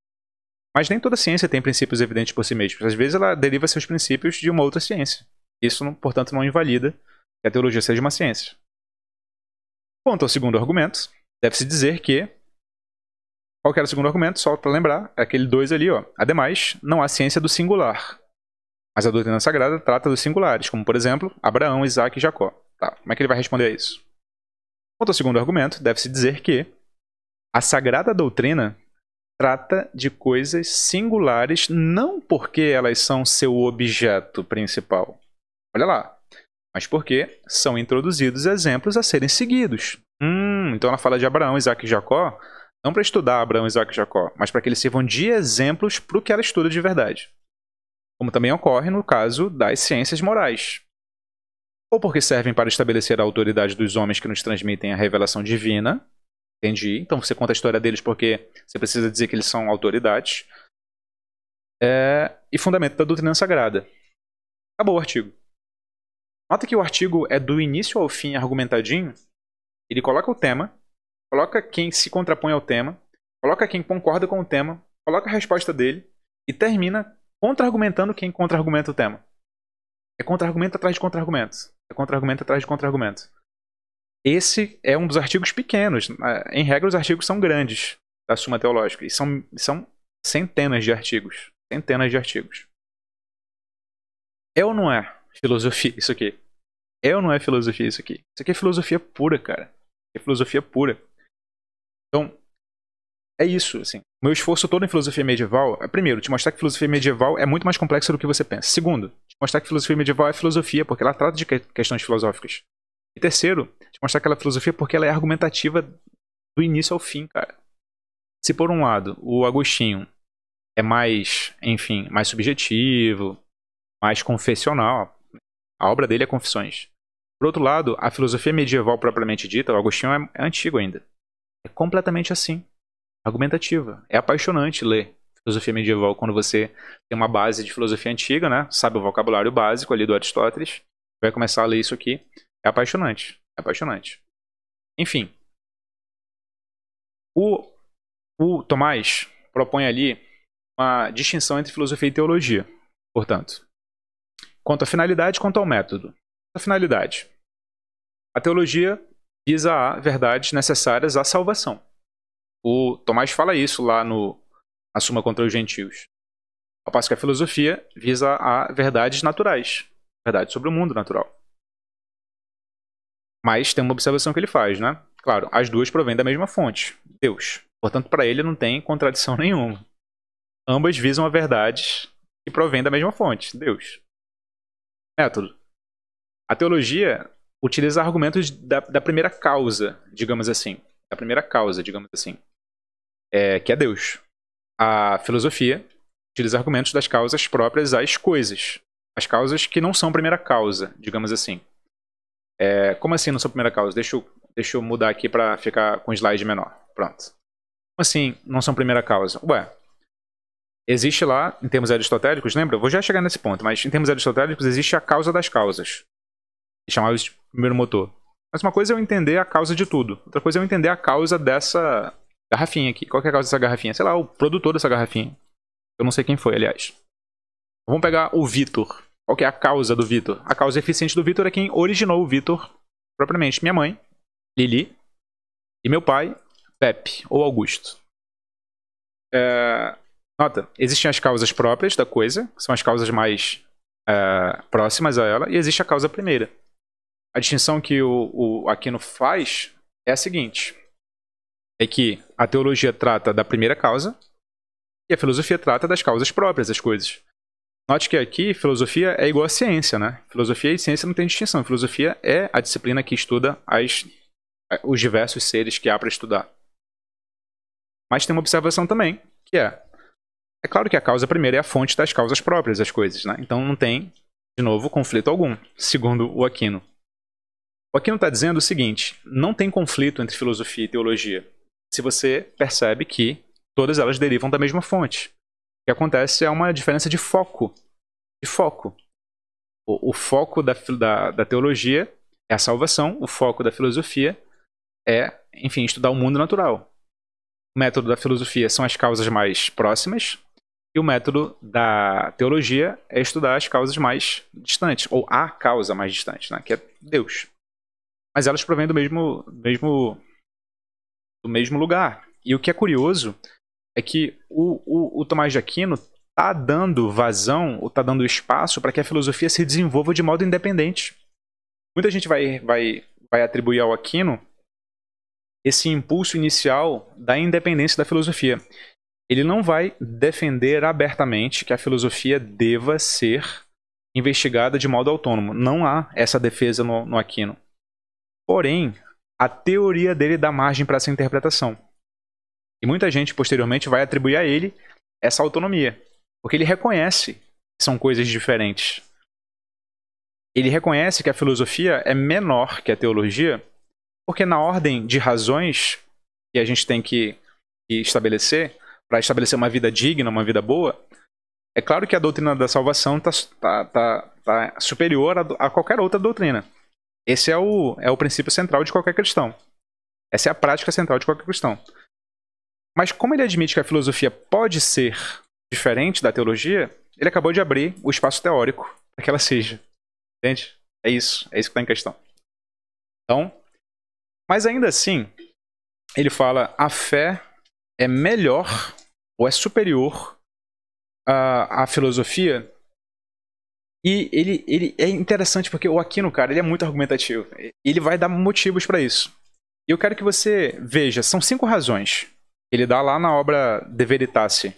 Mas nem toda ciência tem princípios evidentes por si mesmos. Às vezes ela deriva seus princípios de uma outra ciência. Isso, portanto, não invalida que a teologia seja uma ciência. Quanto ao segundo argumento, deve-se dizer que qual era o segundo argumento? Só para lembrar, é aquele 2 ali, ó. Ademais, não há ciência do singular. Mas a doutrina sagrada trata dos singulares, como por exemplo, Abraão, Isaac e Jacó. Tá, como é que ele vai responder a isso? Quanto ao segundo argumento, deve-se dizer que a sagrada doutrina trata de coisas singulares não porque elas são seu objeto principal. Olha lá. Mas porque são introduzidos exemplos a serem seguidos. Hum, então ela fala de Abraão, Isaac e Jacó, não para estudar Abraão, Isaac e Jacó, mas para que eles sirvam de exemplos para o que ela estuda de verdade. Como também ocorre no caso das ciências morais. Ou porque servem para estabelecer a autoridade dos homens que nos transmitem a revelação divina. Entendi. Então você conta a história deles porque você precisa dizer que eles são autoridades. É... e fundamento da doutrina sagrada. Acabou o artigo. Nota que o artigo é do início ao fim argumentadinho. Ele coloca o tema, coloca quem se contrapõe ao tema, coloca quem concorda com o tema, coloca a resposta dele e termina contra-argumentando quem contra-argumenta o tema. É contra-argumento atrás de contra-argumento. É contra-argumento atrás de contra-argumento. Esse é um dos artigos pequenos. Em regra, os artigos são grandes da Suma Teológica. E são, são centenas de artigos. Centenas de artigos. É ou não é filosofia isso aqui? É ou não é filosofia isso aqui? Isso aqui é filosofia pura, cara. É filosofia pura. Então, é isso, assim. Meu esforço todo em filosofia medieval é, primeiro, te mostrar que filosofia medieval é muito mais complexa do que você pensa. Segundo, te mostrar que filosofia medieval é filosofia, porque ela trata de questões filosóficas. E terceiro, te mostrar que ela é filosofia porque ela é argumentativa do início ao fim, cara. Se por um lado, o Agostinho é mais, enfim, mais subjetivo, mais confessional, a obra dele é Confissões. Por outro lado, a filosofia medieval propriamente dita, o Agostinho é, é antigo ainda. É completamente assim. Argumentativa. É apaixonante ler filosofia medieval quando você tem uma base de filosofia antiga, né? Sabe o vocabulário básico ali do Aristóteles. Vai começar a ler isso aqui. É apaixonante. É apaixonante. Enfim. O, o Tomás propõe ali uma distinção entre filosofia e teologia, portanto. Quanto à finalidade, quanto ao método. A finalidade. A teologia visa a verdades necessárias à salvação. O Tomás fala isso lá no A Suma contra os Gentios. Ao passo que a filosofia visa a verdades naturais, verdades sobre o mundo natural. Mas tem uma observação que ele faz, né? Claro, as duas provêm da mesma fonte, Deus. Portanto, para ele não tem contradição nenhuma. Ambas visam a verdades que provém da mesma fonte, Deus. Método. A teologia utiliza argumentos da, da primeira causa, digamos assim. Da primeira causa, digamos assim. É, que é Deus. A filosofia utiliza argumentos das causas próprias às coisas. As causas que não são primeira causa, digamos assim. É, como assim não são primeira causa? Deixa eu, deixa eu mudar aqui para ficar com o slide menor. Pronto. Como assim não são primeira causa? Ué, existe lá, em termos aristotélicos, lembra? vou já chegar nesse ponto, mas em termos aristotélicos existe a causa das causas chamava isso de primeiro motor. Mas uma coisa é eu entender a causa de tudo. Outra coisa é eu entender a causa dessa garrafinha aqui. Qual é a causa dessa garrafinha? Sei lá, o produtor dessa garrafinha. Eu não sei quem foi, aliás. Vamos pegar o Vitor. Qual é a causa do Vitor? A causa eficiente do Vitor é quem originou o Vitor, propriamente minha mãe, Lili, e meu pai, Pepe, ou Augusto. É... Nota, existem as causas próprias da coisa, que são as causas mais é, próximas a ela, e existe a causa primeira, a distinção que o, o Aquino faz é a seguinte: é que a teologia trata da primeira causa e a filosofia trata das causas próprias das coisas. Note que aqui filosofia é igual a ciência, né? Filosofia e ciência não tem distinção. Filosofia é a disciplina que estuda as, os diversos seres que há para estudar. Mas tem uma observação também, que é: é claro que a causa primeira é a fonte das causas próprias das coisas, né? Então não tem, de novo, conflito algum, segundo o Aquino. O Aquino está dizendo o seguinte: não tem conflito entre filosofia e teologia, se você percebe que todas elas derivam da mesma fonte. O que acontece é uma diferença de foco. De foco. O, o foco da, da, da teologia é a salvação, o foco da filosofia é, enfim, estudar o mundo natural. O método da filosofia são as causas mais próximas, e o método da teologia é estudar as causas mais distantes, ou a causa mais distante, né, que é Deus. Mas elas provêm do mesmo, mesmo, do mesmo lugar. E o que é curioso é que o, o, o Tomás de Aquino está dando vazão, ou está dando espaço para que a filosofia se desenvolva de modo independente. Muita gente vai, vai, vai atribuir ao Aquino esse impulso inicial da independência da filosofia. Ele não vai defender abertamente que a filosofia deva ser investigada de modo autônomo. Não há essa defesa no, no Aquino. Porém, a teoria dele dá margem para essa interpretação. E muita gente posteriormente vai atribuir a ele essa autonomia, porque ele reconhece que são coisas diferentes. Ele reconhece que a filosofia é menor que a teologia, porque na ordem de razões que a gente tem que, que estabelecer para estabelecer uma vida digna, uma vida boa, é claro que a doutrina da salvação está tá, tá, tá superior a, a qualquer outra doutrina. Esse é o, é o princípio central de qualquer cristão. Essa é a prática central de qualquer cristão. Mas como ele admite que a filosofia pode ser diferente da teologia, ele acabou de abrir o espaço teórico para que ela seja. Entende? É isso. É isso que está em questão. Então, mas ainda assim, ele fala a fé é melhor ou é superior à, à filosofia e ele, ele é interessante porque o Aquino, cara, ele é muito argumentativo. Ele vai dar motivos para isso. E eu quero que você veja, são cinco razões. Ele dá lá na obra De Veritate.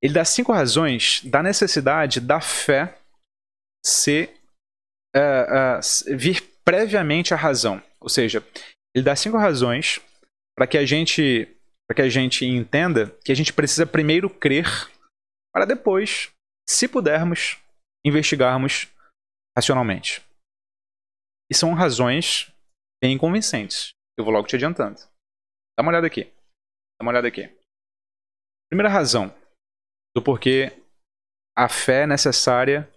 Ele dá cinco razões da necessidade da fé ser uh, uh, vir previamente à razão. Ou seja, ele dá cinco razões para que a gente para que a gente entenda que a gente precisa primeiro crer para depois se pudermos investigarmos racionalmente. E são razões bem convincentes. Eu vou logo te adiantando. Dá uma olhada aqui. Dá uma olhada aqui. Primeira razão do porquê a fé é necessária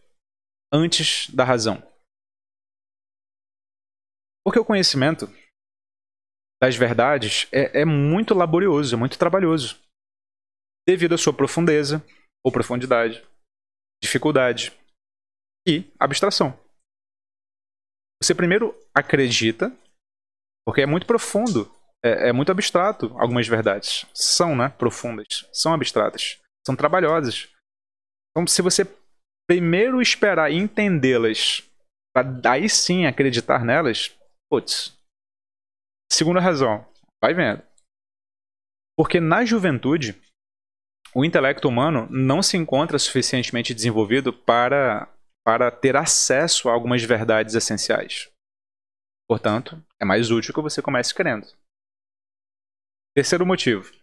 antes da razão. Porque o conhecimento das verdades é, é muito laborioso, é muito trabalhoso, devido à sua profundeza ou profundidade, dificuldade e abstração. Você primeiro acredita, porque é muito profundo, é, é muito abstrato algumas verdades. São, né? Profundas, são abstratas, são trabalhosas. Então, se você primeiro esperar entendê-las, para daí sim acreditar nelas, putz. Segunda razão, vai vendo. Porque na juventude, o intelecto humano não se encontra suficientemente desenvolvido para, para ter acesso a algumas verdades essenciais. Portanto, é mais útil que você comece crendo. Terceiro motivo.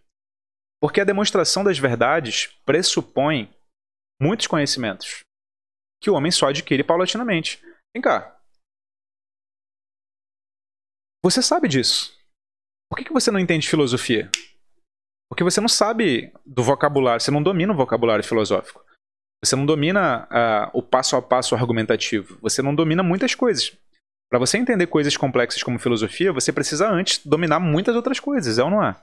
Porque a demonstração das verdades pressupõe muitos conhecimentos que o homem só adquire paulatinamente. Vem cá. Você sabe disso. Por que, que você não entende filosofia? Porque você não sabe do vocabulário, você não domina o vocabulário filosófico. Você não domina uh, o passo a passo argumentativo. Você não domina muitas coisas. Para você entender coisas complexas como filosofia, você precisa antes dominar muitas outras coisas, é ou não é?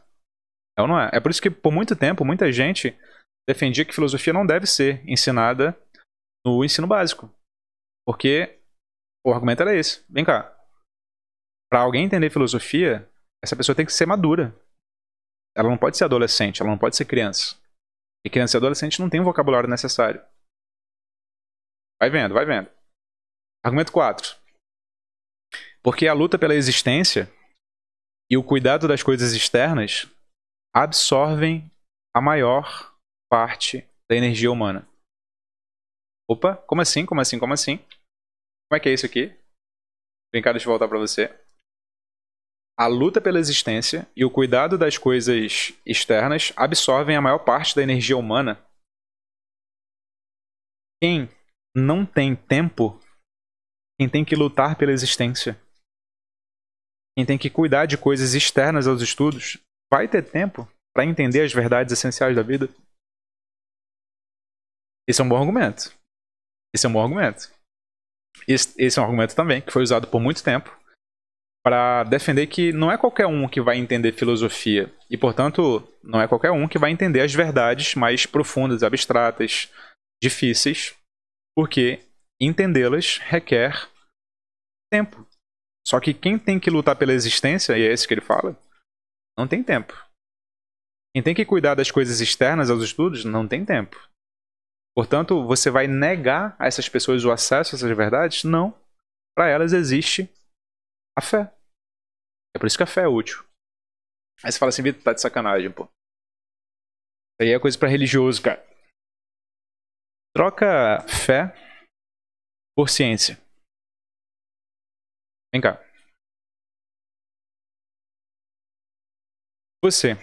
É ou não é? É por isso que por muito tempo muita gente defendia que filosofia não deve ser ensinada no ensino básico. Porque o argumento era esse. Vem cá. Para alguém entender filosofia, essa pessoa tem que ser madura. Ela não pode ser adolescente, ela não pode ser criança. E criança e adolescente não tem o vocabulário necessário. Vai vendo, vai vendo. Argumento 4. Porque a luta pela existência e o cuidado das coisas externas absorvem a maior parte da energia humana. Opa, como assim? Como assim? Como assim? Como é que é isso aqui? Vem cá, deixa eu voltar para você a luta pela existência e o cuidado das coisas externas absorvem a maior parte da energia humana. Quem não tem tempo, quem tem que lutar pela existência, quem tem que cuidar de coisas externas aos estudos, vai ter tempo para entender as verdades essenciais da vida. Esse é um bom argumento. Esse é um bom argumento. Esse, esse é um argumento também que foi usado por muito tempo para defender que não é qualquer um que vai entender filosofia e, portanto, não é qualquer um que vai entender as verdades mais profundas, abstratas, difíceis, porque entendê-las requer tempo. Só que quem tem que lutar pela existência, e é esse que ele fala, não tem tempo. Quem tem que cuidar das coisas externas aos estudos, não tem tempo. Portanto, você vai negar a essas pessoas o acesso a essas verdades? Não. Para elas existe a fé. É por isso que a fé é útil. Aí você fala assim, Vitor, tá de sacanagem, pô. Isso aí é coisa para religioso, cara. Troca fé por ciência. Vem cá. Você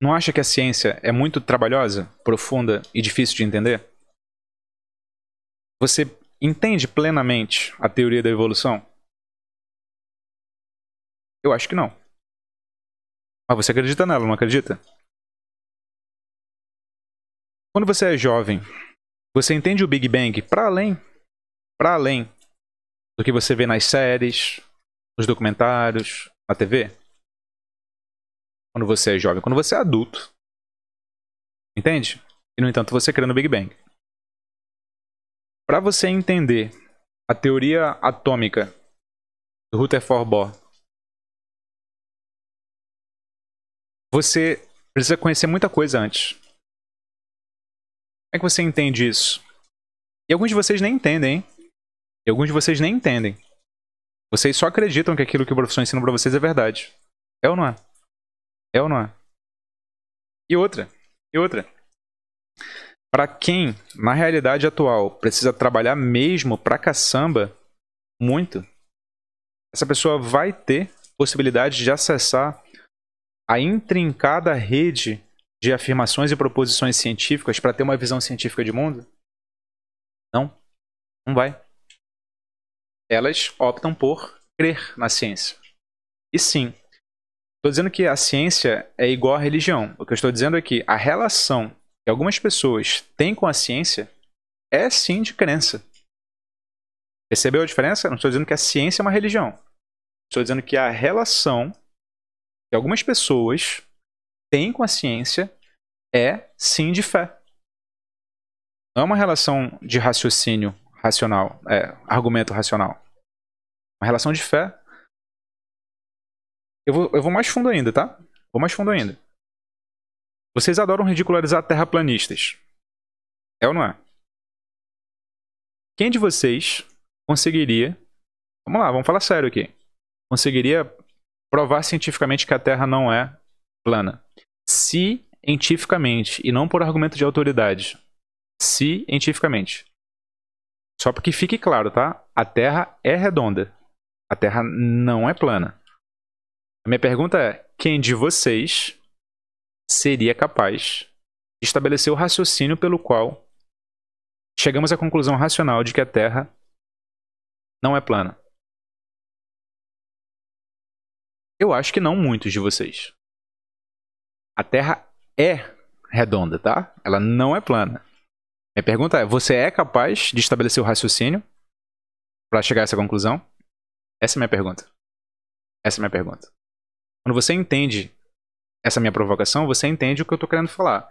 não acha que a ciência é muito trabalhosa, profunda e difícil de entender? Você entende plenamente a teoria da evolução? Eu acho que não. Mas você acredita nela, não acredita? Quando você é jovem, você entende o Big Bang para além, para além do que você vê nas séries, nos documentários, na TV? Quando você é jovem, quando você é adulto. Entende? E no entanto, você crê no Big Bang. Para você entender a teoria atômica do Rutherford Bohr, você precisa conhecer muita coisa antes. Como é que você entende isso? E alguns de vocês nem entendem, hein? E alguns de vocês nem entendem. Vocês só acreditam que aquilo que o professor ensina para vocês é verdade. É ou não é? É ou não é? E outra, e outra para quem, na realidade atual, precisa trabalhar mesmo para caçamba muito, essa pessoa vai ter possibilidade de acessar a intrincada rede de afirmações e proposições científicas para ter uma visão científica de mundo? Não, não vai. Elas optam por crer na ciência. E sim, estou dizendo que a ciência é igual à religião. O que eu estou dizendo é que a relação que algumas pessoas têm com a ciência é sim de crença. Percebeu a diferença? Não estou dizendo que a ciência é uma religião. Estou dizendo que a relação que algumas pessoas têm com a ciência é sim de fé. Não é uma relação de raciocínio racional, é, argumento racional. Uma relação de fé. Eu vou, eu vou mais fundo ainda, tá? Vou mais fundo ainda. Vocês adoram ridicularizar terraplanistas. É ou não é? Quem de vocês conseguiria. Vamos lá, vamos falar sério aqui. Conseguiria provar cientificamente que a Terra não é plana? Cientificamente, e não por argumento de autoridade. Cientificamente. Só porque fique claro, tá? A Terra é redonda. A Terra não é plana. A minha pergunta é: quem de vocês seria capaz de estabelecer o raciocínio pelo qual chegamos à conclusão racional de que a Terra não é plana. Eu acho que não muitos de vocês. A Terra é redonda, tá? Ela não é plana. Minha pergunta é: você é capaz de estabelecer o raciocínio para chegar a essa conclusão? Essa é a minha pergunta. Essa é a minha pergunta. Quando você entende essa minha provocação, você entende o que eu estou querendo falar.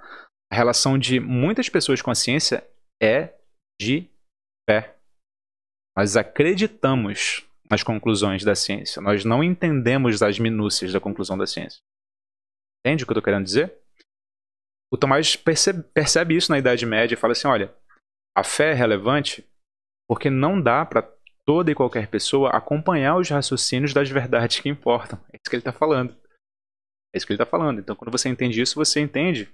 A relação de muitas pessoas com a ciência é de fé. Nós acreditamos nas conclusões da ciência. Nós não entendemos as minúcias da conclusão da ciência. Entende o que eu estou querendo dizer? O Tomás percebe, percebe isso na Idade Média e fala assim: olha, a fé é relevante porque não dá para toda e qualquer pessoa acompanhar os raciocínios das verdades que importam. É isso que ele está falando. É isso que ele está falando. Então, quando você entende isso, você entende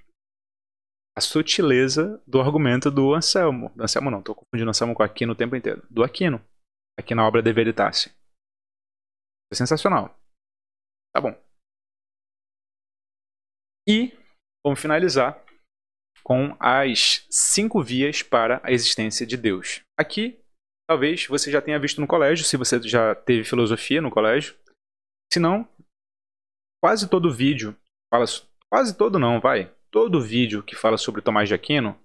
a sutileza do argumento do Anselmo. Do Anselmo não, estou confundindo Anselmo com Aquino o tempo inteiro. Do Aquino. Aqui na obra de Veritasse. É sensacional. Tá bom. E vamos finalizar com as cinco vias para a existência de Deus. Aqui, talvez você já tenha visto no colégio, se você já teve filosofia no colégio. Se não, quase todo vídeo fala quase todo não, vai. Todo vídeo que fala sobre Tomás de Aquino,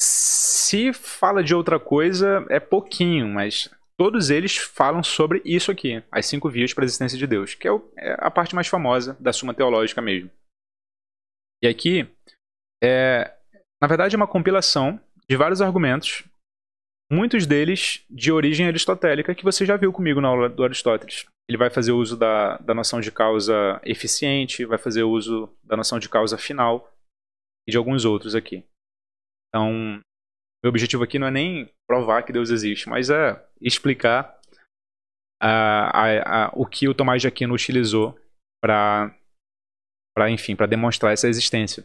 se fala de outra coisa é pouquinho, mas todos eles falam sobre isso aqui, as cinco vias para a existência de Deus, que é, o, é a parte mais famosa da Suma Teológica mesmo. E aqui é, na verdade, é uma compilação de vários argumentos, muitos deles de origem aristotélica que você já viu comigo na aula do Aristóteles ele vai fazer uso da, da noção de causa eficiente, vai fazer uso da noção de causa final e de alguns outros aqui. Então, meu objetivo aqui não é nem provar que Deus existe, mas é explicar a, a, o que o Tomás de Aquino utilizou para, enfim, para demonstrar essa existência.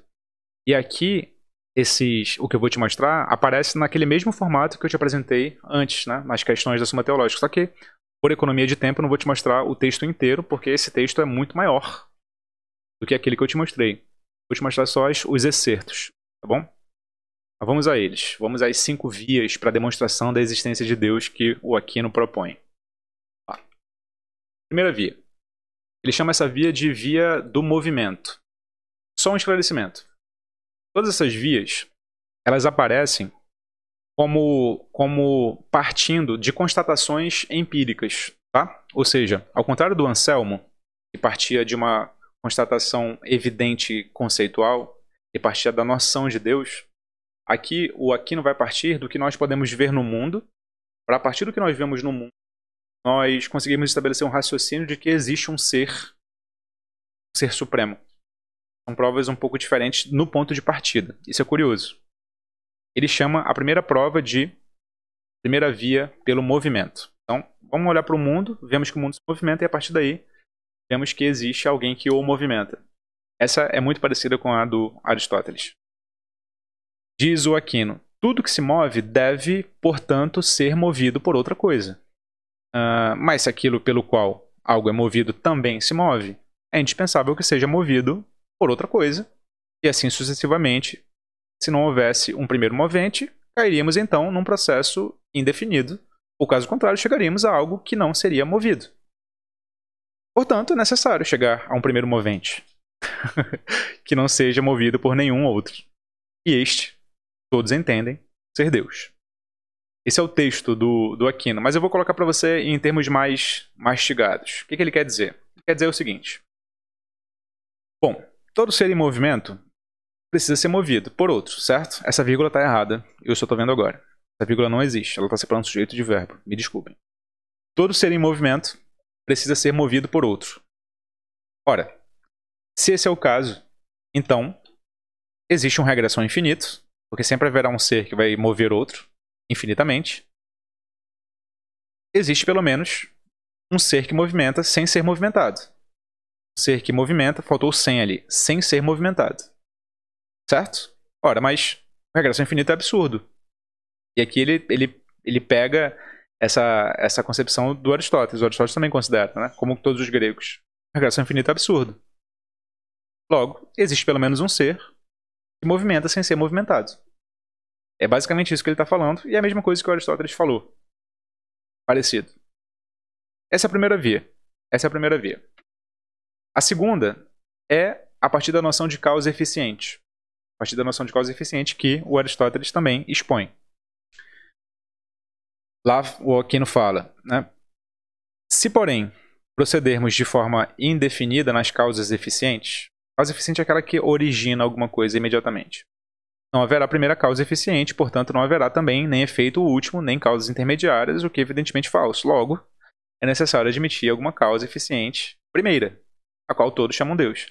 E aqui, esses, o que eu vou te mostrar aparece naquele mesmo formato que eu te apresentei antes, né, nas questões da Suma Teológica, só que por economia de tempo, não vou te mostrar o texto inteiro, porque esse texto é muito maior do que aquele que eu te mostrei. Vou te mostrar só os excertos, tá bom? Mas vamos a eles. Vamos às cinco vias para a demonstração da existência de Deus que o Aquino propõe. Primeira via. Ele chama essa via de via do movimento. Só um esclarecimento. Todas essas vias, elas aparecem como, como partindo de constatações empíricas, tá? Ou seja, ao contrário do Anselmo, que partia de uma constatação evidente conceitual e partia da noção de Deus, aqui o Aquino vai partir do que nós podemos ver no mundo, para a partir do que nós vemos no mundo, nós conseguimos estabelecer um raciocínio de que existe um ser, um ser supremo. São provas um pouco diferentes no ponto de partida. Isso é curioso ele chama a primeira prova de primeira via pelo movimento. Então, vamos olhar para o mundo, vemos que o mundo se movimenta e a partir daí vemos que existe alguém que o movimenta. Essa é muito parecida com a do Aristóteles. Diz o Aquino: tudo que se move deve, portanto, ser movido por outra coisa. Uh, mas se aquilo pelo qual algo é movido também se move, é indispensável que seja movido por outra coisa, e assim sucessivamente, se não houvesse um primeiro movente, cairíamos então num processo indefinido, ou caso contrário, chegaríamos a algo que não seria movido. Portanto, é necessário chegar a um primeiro movente que não seja movido por nenhum outro. E este, todos entendem, ser Deus. Esse é o texto do, do Aquino, mas eu vou colocar para você em termos mais mastigados. O que, que ele quer dizer? Ele quer dizer o seguinte: Bom, todo ser em movimento precisa ser movido por outro, certo? Essa vírgula está errada, eu só estou vendo agora. Essa vírgula não existe, ela está separando sujeito de verbo, me desculpem. Todo ser em movimento precisa ser movido por outro. Ora, se esse é o caso, então existe um regressão infinito, porque sempre haverá um ser que vai mover outro infinitamente. Existe pelo menos um ser que movimenta sem ser movimentado. Um ser que movimenta, faltou 100 ali, sem ser movimentado. Certo? Ora, mas regressão infinita é absurdo. E aqui ele, ele, ele pega essa, essa concepção do Aristóteles. O Aristóteles também considera, né? como todos os gregos. Regressão infinita é absurdo. Logo, existe pelo menos um ser que movimenta sem ser movimentado. É basicamente isso que ele está falando, e é a mesma coisa que o Aristóteles falou. Parecido. Essa é a primeira via. Essa é a primeira via. A segunda é a partir da noção de causa eficiente a partir da noção de causa eficiente que o Aristóteles também expõe. Lá o Aquino fala, né? Se, porém, procedermos de forma indefinida nas causas eficientes, causa eficiente é aquela que origina alguma coisa imediatamente. Não haverá primeira causa eficiente, portanto, não haverá também nem efeito último, nem causas intermediárias, o que é evidentemente falso. Logo, é necessário admitir alguma causa eficiente primeira, a qual todos chamam Deus.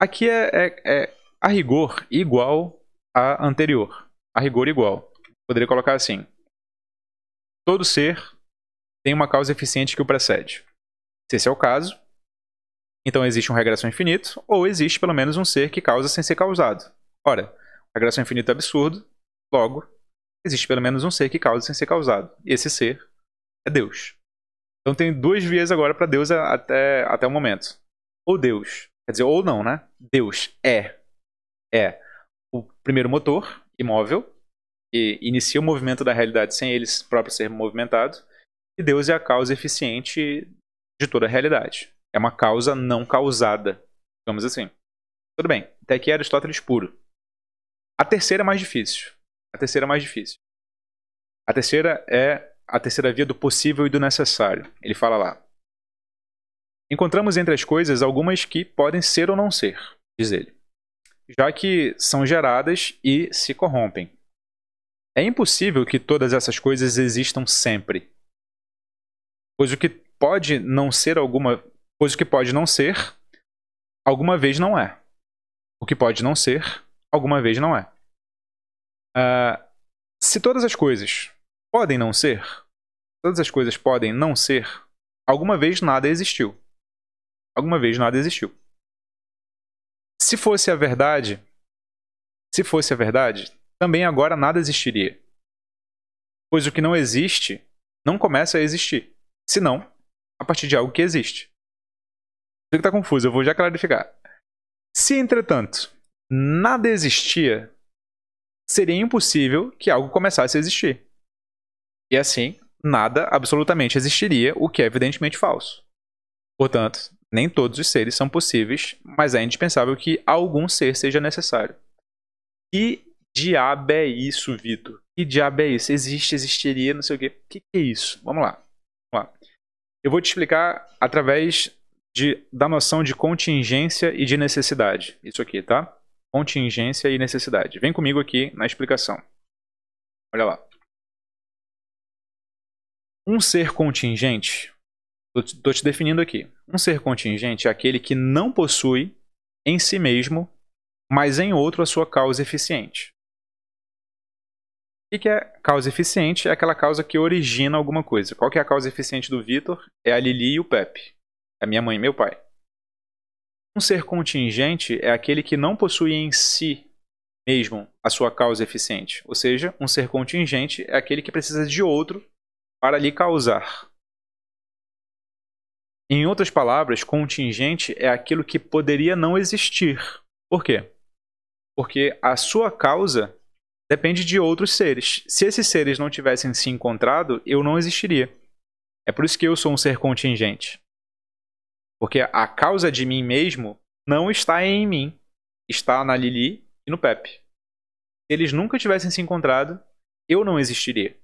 Aqui é, é, é a rigor igual à anterior. A rigor igual. Poderia colocar assim. Todo ser tem uma causa eficiente que o precede. Se esse é o caso, então existe um regressão infinito, ou existe pelo menos um ser que causa sem ser causado. Ora, regressão infinita é absurdo, logo, existe pelo menos um ser que causa sem ser causado. E esse ser é Deus. Então tem duas vias agora para Deus até, até o momento. Ou Deus, quer dizer, ou não, né? Deus é é o primeiro motor imóvel, que inicia o movimento da realidade sem ele próprio ser movimentado, e Deus é a causa eficiente de toda a realidade. É uma causa não causada, digamos assim. Tudo bem, até aqui é Aristóteles puro. A terceira é mais difícil. A terceira é mais difícil. A terceira é a terceira via do possível e do necessário. Ele fala lá. Encontramos entre as coisas algumas que podem ser ou não ser, diz ele já que são geradas e se corrompem. É impossível que todas essas coisas existam sempre. Pois o que pode não ser alguma, pois o que pode não ser, alguma vez não é. O que pode não ser, alguma vez não é. Uh, se todas as coisas podem não ser, todas as coisas podem não ser, alguma vez nada existiu. Alguma vez nada existiu. Se fosse a verdade, se fosse a verdade, também agora nada existiria. Pois o que não existe não começa a existir, senão a partir de algo que existe. Você que está confuso, eu vou já clarificar. Se, entretanto, nada existia, seria impossível que algo começasse a existir. E assim, nada absolutamente existiria, o que é evidentemente falso. Portanto, nem todos os seres são possíveis, mas é indispensável que algum ser seja necessário. Que diabo é isso, Vitor? Que diabo é isso? Existe, existiria, não sei o quê. O que, que, é isso? Vamos lá. Vamos lá. Eu vou te explicar através de, da noção de contingência e de necessidade. Isso aqui, tá? Contingência e necessidade. Vem comigo aqui na explicação. Olha lá. Um ser contingente, estou te definindo aqui. Um ser contingente é aquele que não possui em si mesmo, mas em outro a sua causa eficiente. O que é causa eficiente? É aquela causa que origina alguma coisa. Qual que é a causa eficiente do Vitor? É a Lili e o Pepe. É minha mãe e meu pai. Um ser contingente é aquele que não possui em si mesmo a sua causa eficiente. Ou seja, um ser contingente é aquele que precisa de outro para lhe causar. Em outras palavras, contingente é aquilo que poderia não existir. Por quê? Porque a sua causa depende de outros seres. Se esses seres não tivessem se encontrado, eu não existiria. É por isso que eu sou um ser contingente. Porque a causa de mim mesmo não está em mim, está na Lili e no Pepe. Se eles nunca tivessem se encontrado, eu não existiria.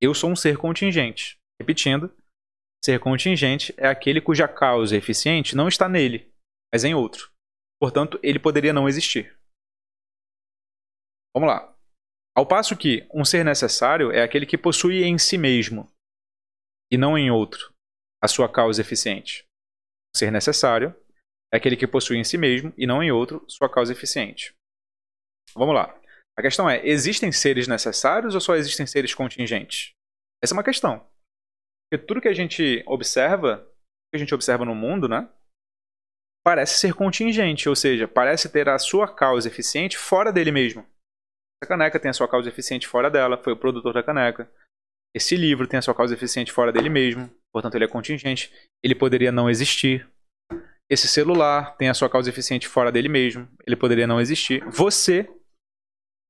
Eu sou um ser contingente. Repetindo, Ser contingente é aquele cuja causa eficiente não está nele, mas em outro. Portanto, ele poderia não existir. Vamos lá. Ao passo que um ser necessário é aquele que possui em si mesmo, e não em outro, a sua causa eficiente. Um ser necessário é aquele que possui em si mesmo, e não em outro, sua causa eficiente. Vamos lá. A questão é: existem seres necessários ou só existem seres contingentes? Essa é uma questão. Porque tudo que a gente observa, que a gente observa no mundo, né? Parece ser contingente, ou seja, parece ter a sua causa eficiente fora dele mesmo. Essa caneca tem a sua causa eficiente fora dela, foi o produtor da caneca. Esse livro tem a sua causa eficiente fora dele mesmo, portanto ele é contingente. Ele poderia não existir. Esse celular tem a sua causa eficiente fora dele mesmo, ele poderia não existir. Você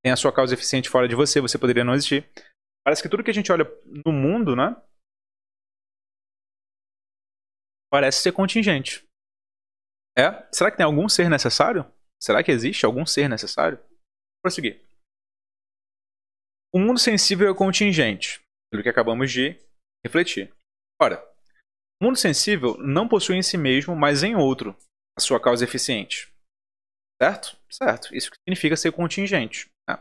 tem a sua causa eficiente fora de você, você poderia não existir. Parece que tudo que a gente olha no mundo, né, parece ser contingente. É? Será que tem algum ser necessário? Será que existe algum ser necessário? Prosseguir. O mundo sensível é contingente, pelo que acabamos de refletir. Ora, o mundo sensível não possui em si mesmo, mas em outro, a sua causa eficiente. Certo? Certo. Isso significa ser contingente. Né?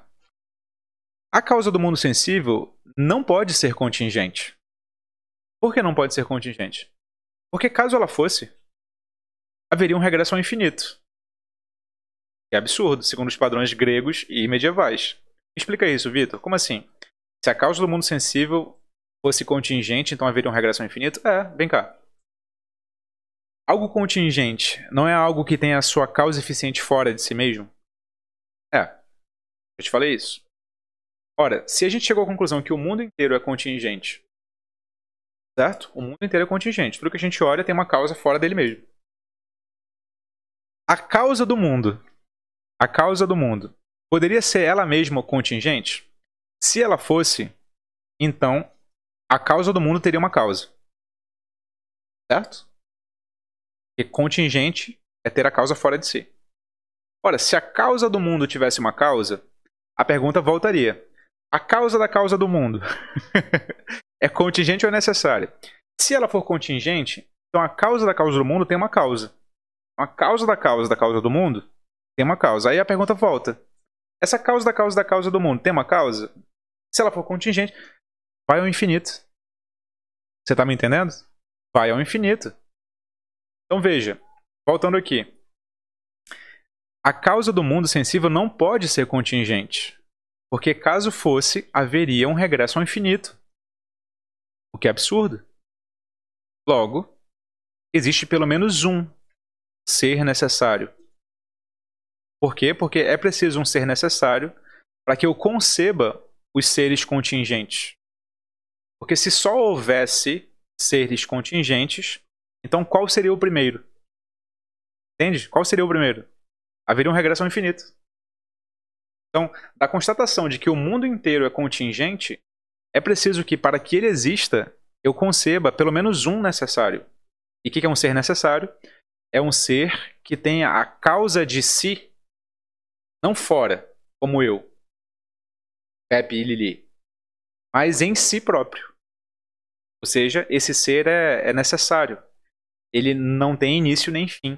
A causa do mundo sensível não pode ser contingente. Por que não pode ser contingente? Porque caso ela fosse, haveria um regresso ao infinito. É absurdo, segundo os padrões gregos e medievais. Explica isso, Vitor. Como assim? Se a causa do mundo sensível fosse contingente, então haveria um regresso ao infinito? É, vem cá. Algo contingente não é algo que tem a sua causa eficiente fora de si mesmo? É. Eu te falei isso. Ora, se a gente chegou à conclusão que o mundo inteiro é contingente Certo? O mundo inteiro é contingente. Tudo que a gente olha tem uma causa fora dele mesmo. A causa do mundo. A causa do mundo. Poderia ser ela mesma contingente? Se ela fosse, então a causa do mundo teria uma causa. Certo? E contingente é ter a causa fora de si. Ora, se a causa do mundo tivesse uma causa, a pergunta voltaria: a causa da causa do mundo é contingente ou é necessária? Se ela for contingente, então a causa da causa do mundo tem uma causa. Então, a causa da causa da causa do mundo tem uma causa. Aí a pergunta volta. Essa causa da causa da causa do mundo tem uma causa? Se ela for contingente, vai ao infinito. Você está me entendendo? Vai ao infinito. Então veja, voltando aqui. A causa do mundo sensível não pode ser contingente. Porque caso fosse, haveria um regresso ao infinito o que é absurdo. Logo, existe pelo menos um ser necessário. Por quê? Porque é preciso um ser necessário para que eu conceba os seres contingentes. Porque se só houvesse seres contingentes, então qual seria o primeiro? Entende? Qual seria o primeiro? Haveria uma regressão infinita. Então, da constatação de que o mundo inteiro é contingente, é preciso que, para que ele exista, eu conceba pelo menos um necessário. E o que, é um ser necessário? É um ser que tenha a causa de si, não fora, como eu, Pepe e Lili, mas em si próprio. Ou seja, esse ser é, é necessário. Ele não tem início nem fim.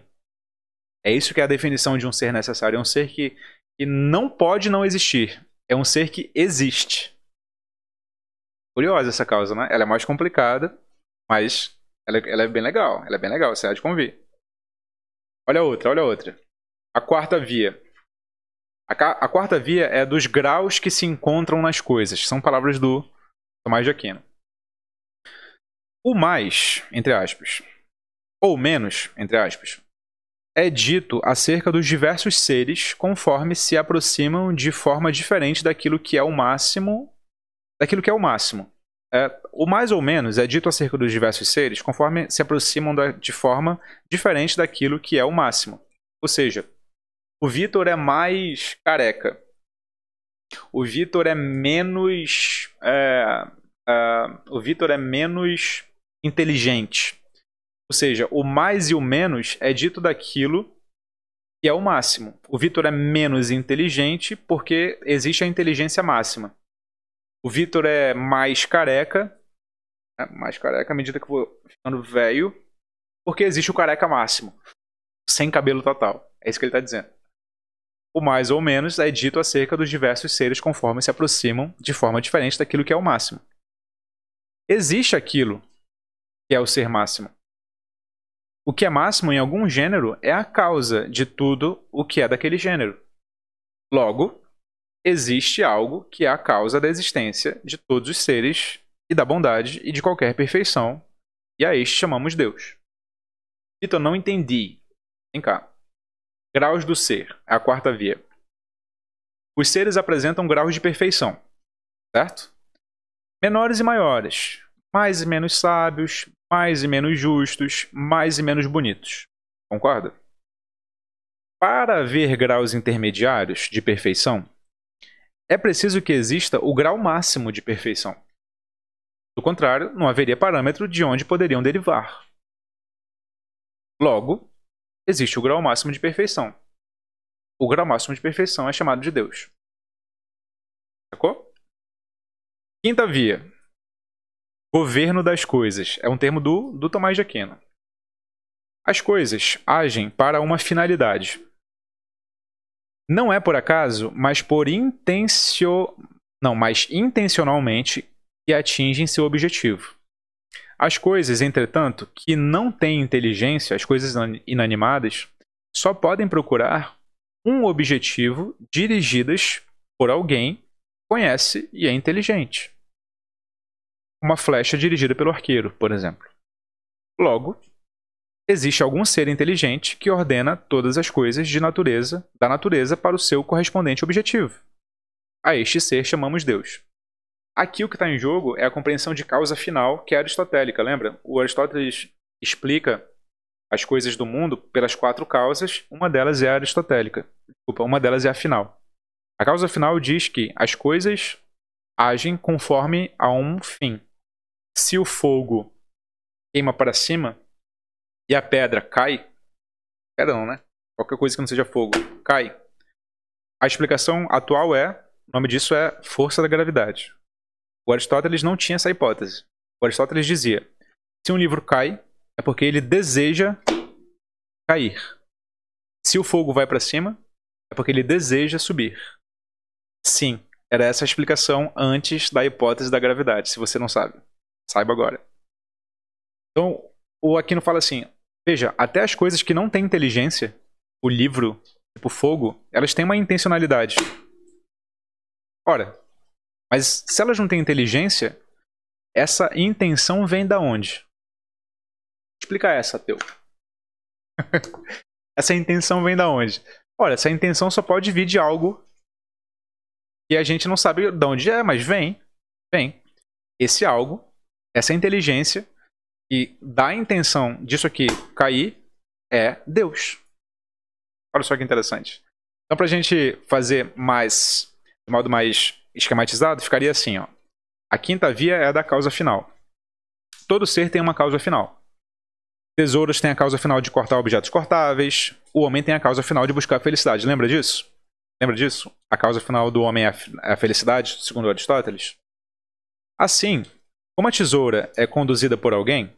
É isso que é a definição de um ser necessário. É um ser que, que não pode não existir. É um ser que existe curiosa essa causa, né? Ela é mais complicada, mas ela, é, ela é bem legal. Ela é bem legal, você há de convir. Olha a outra, olha a outra. A quarta via. A, a, quarta via é dos graus que se encontram nas coisas. São palavras do Tomás de Aquino. O mais, entre aspas, ou menos, entre aspas, é dito acerca dos diversos seres conforme se aproximam de forma diferente daquilo que é o máximo daquilo que é o máximo. É, o mais ou menos é dito acerca dos diversos seres conforme se aproximam da, de forma diferente daquilo que é o máximo. Ou seja, o Vitor é mais careca. O Vitor é menos. É, é, o Vitor é menos inteligente. Ou seja, o mais e o menos é dito daquilo que é o máximo. O Vitor é menos inteligente porque existe a inteligência máxima. O Vitor é mais careca, né? mais careca à medida que eu vou ficando velho, porque existe o careca máximo, sem cabelo total. É isso que ele está dizendo. O mais ou menos é dito acerca dos diversos seres conforme se aproximam de forma diferente daquilo que é o máximo. Existe aquilo que é o ser máximo. O que é máximo em algum gênero é a causa de tudo o que é daquele gênero. Logo, existe algo que é a causa da existência de todos os seres e da bondade e de qualquer perfeição, e a este chamamos Deus. Vitor, então, não entendi. Vem cá. Graus do ser, é a quarta via. Os seres apresentam graus de perfeição, certo? Menores e maiores, mais e menos sábios, mais e menos justos, mais e menos bonitos. Concorda? Para haver graus intermediários de perfeição, é preciso que exista o grau máximo de perfeição. Do contrário, não haveria parâmetro de onde poderiam derivar. Logo, existe o grau máximo de perfeição. O grau máximo de perfeição é chamado de Deus. Sacou? Quinta via. Governo das coisas. É um termo do, do Tomás de Aquino. As coisas agem para uma finalidade. Não é por acaso, mas por intencio... não, mas intencionalmente que atingem seu objetivo. As coisas, entretanto, que não têm inteligência, as coisas inanimadas, só podem procurar um objetivo dirigidas por alguém que conhece e é inteligente. Uma flecha dirigida pelo arqueiro, por exemplo. Logo, existe algum ser inteligente que ordena todas as coisas de natureza, da natureza para o seu correspondente objetivo. A este ser chamamos Deus. Aqui o que está em jogo é a compreensão de causa final, que é aristotélica, lembra? O Aristóteles explica as coisas do mundo pelas quatro causas, uma delas é a aristotélica. Desculpa, uma delas é a final. A causa final diz que as coisas agem conforme a um fim. Se o fogo queima para cima, e a pedra cai, pedra não, né? Qualquer coisa que não seja fogo, cai. A explicação atual é, o nome disso é força da gravidade. O Aristóteles não tinha essa hipótese. O Aristóteles dizia: se um livro cai, é porque ele deseja cair. Se o fogo vai para cima, é porque ele deseja subir. Sim, era essa a explicação antes da hipótese da gravidade. Se você não sabe, saiba agora. Então, o Aquino fala assim: Veja, até as coisas que não têm inteligência, o livro, tipo fogo, elas têm uma intencionalidade. Ora, mas se elas não têm inteligência, essa intenção vem da onde? Explica essa, teu. essa intenção vem da onde? Ora, essa intenção só pode vir de algo e a gente não sabe de onde é, mas vem, vem. Esse algo, essa inteligência, que dá a intenção disso aqui cair é Deus. Olha só que interessante. Então, para a gente fazer mais, de modo mais esquematizado, ficaria assim: ó. a quinta via é a da causa final. Todo ser tem uma causa final. Tesouros tem a causa final de cortar objetos cortáveis. O homem tem a causa final de buscar a felicidade. Lembra disso? Lembra disso? A causa final do homem é a é felicidade, segundo Aristóteles? Assim, como a tesoura é conduzida por alguém,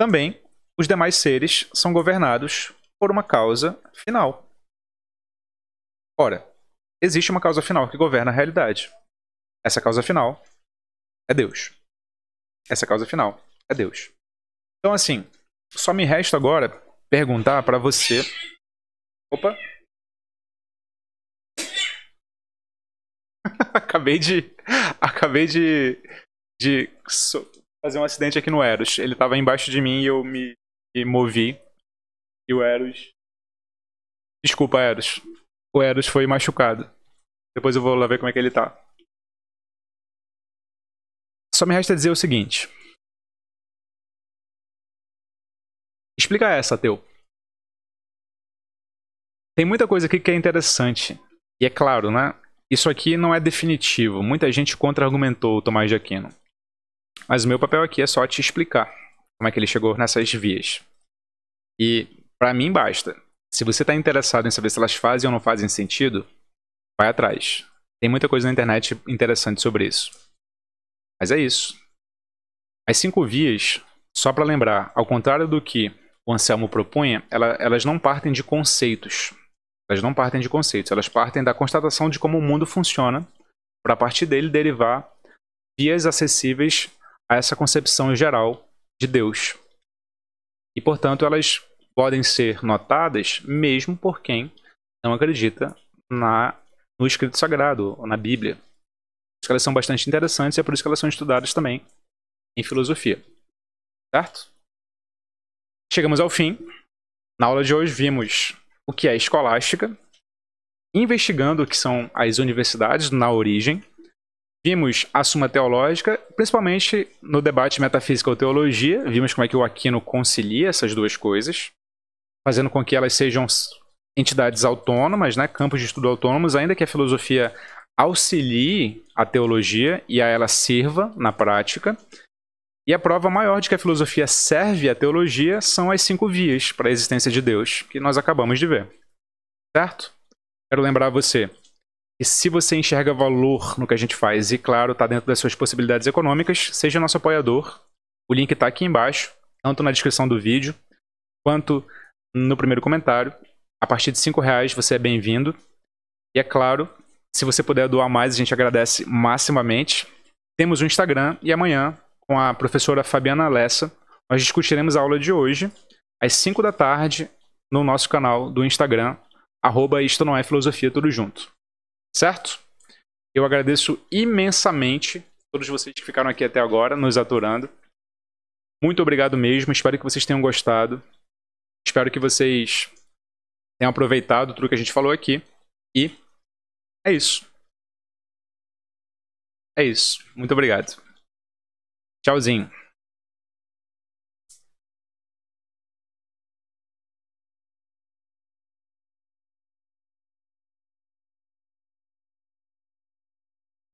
também, os demais seres são governados por uma causa final. Ora, existe uma causa final que governa a realidade. Essa causa final é Deus. Essa causa final é Deus. Então, assim, só me resta agora perguntar para você. Opa! acabei de. Acabei de. De. So, fazer um acidente aqui no Eros. Ele tava embaixo de mim e eu me, me movi. E o Eros. Desculpa, Eros. O Eros foi machucado. Depois eu vou lá ver como é que ele tá. Só me resta dizer o seguinte. Explica essa, teu. Tem muita coisa aqui que é interessante. E é claro, né? Isso aqui não é definitivo. Muita gente contra-argumentou o Tomás de Aquino. Mas o meu papel aqui é só te explicar como é que ele chegou nessas vias. E para mim basta. Se você está interessado em saber se elas fazem ou não fazem sentido, vai atrás. Tem muita coisa na internet interessante sobre isso. Mas é isso. As cinco vias, só para lembrar, ao contrário do que o Anselmo propunha, ela, elas não partem de conceitos. Elas não partem de conceitos, elas partem da constatação de como o mundo funciona, para a partir dele derivar vias acessíveis a essa concepção geral de Deus. E, portanto, elas podem ser notadas mesmo por quem não acredita na, no escrito sagrado, ou na Bíblia. Por isso que elas são bastante interessantes e é por isso que elas são estudadas também em filosofia. Certo? Chegamos ao fim. Na aula de hoje vimos o que é escolástica, investigando o que são as universidades na origem, Vimos a Suma Teológica, principalmente no debate metafísica ou teologia, vimos como é que o Aquino concilia essas duas coisas, fazendo com que elas sejam entidades autônomas, né, campos de estudo autônomos, ainda que a filosofia auxilie a teologia e a ela sirva na prática. E a prova maior de que a filosofia serve à teologia são as cinco vias para a existência de Deus, que nós acabamos de ver. Certo? Quero lembrar você e se você enxerga valor no que a gente faz e, claro, está dentro das suas possibilidades econômicas, seja nosso apoiador. O link está aqui embaixo, tanto na descrição do vídeo quanto no primeiro comentário. A partir de R$ reais você é bem-vindo. E é claro, se você puder doar mais, a gente agradece maximamente. Temos o um Instagram e amanhã, com a professora Fabiana Alessa, nós discutiremos a aula de hoje, às 5 da tarde, no nosso canal do Instagram, arroba Isto Não É Filosofia, tudo junto. Certo? Eu agradeço imensamente todos vocês que ficaram aqui até agora, nos aturando. Muito obrigado mesmo, espero que vocês tenham gostado. Espero que vocês tenham aproveitado tudo que a gente falou aqui. E é isso. É isso. Muito obrigado. Tchauzinho.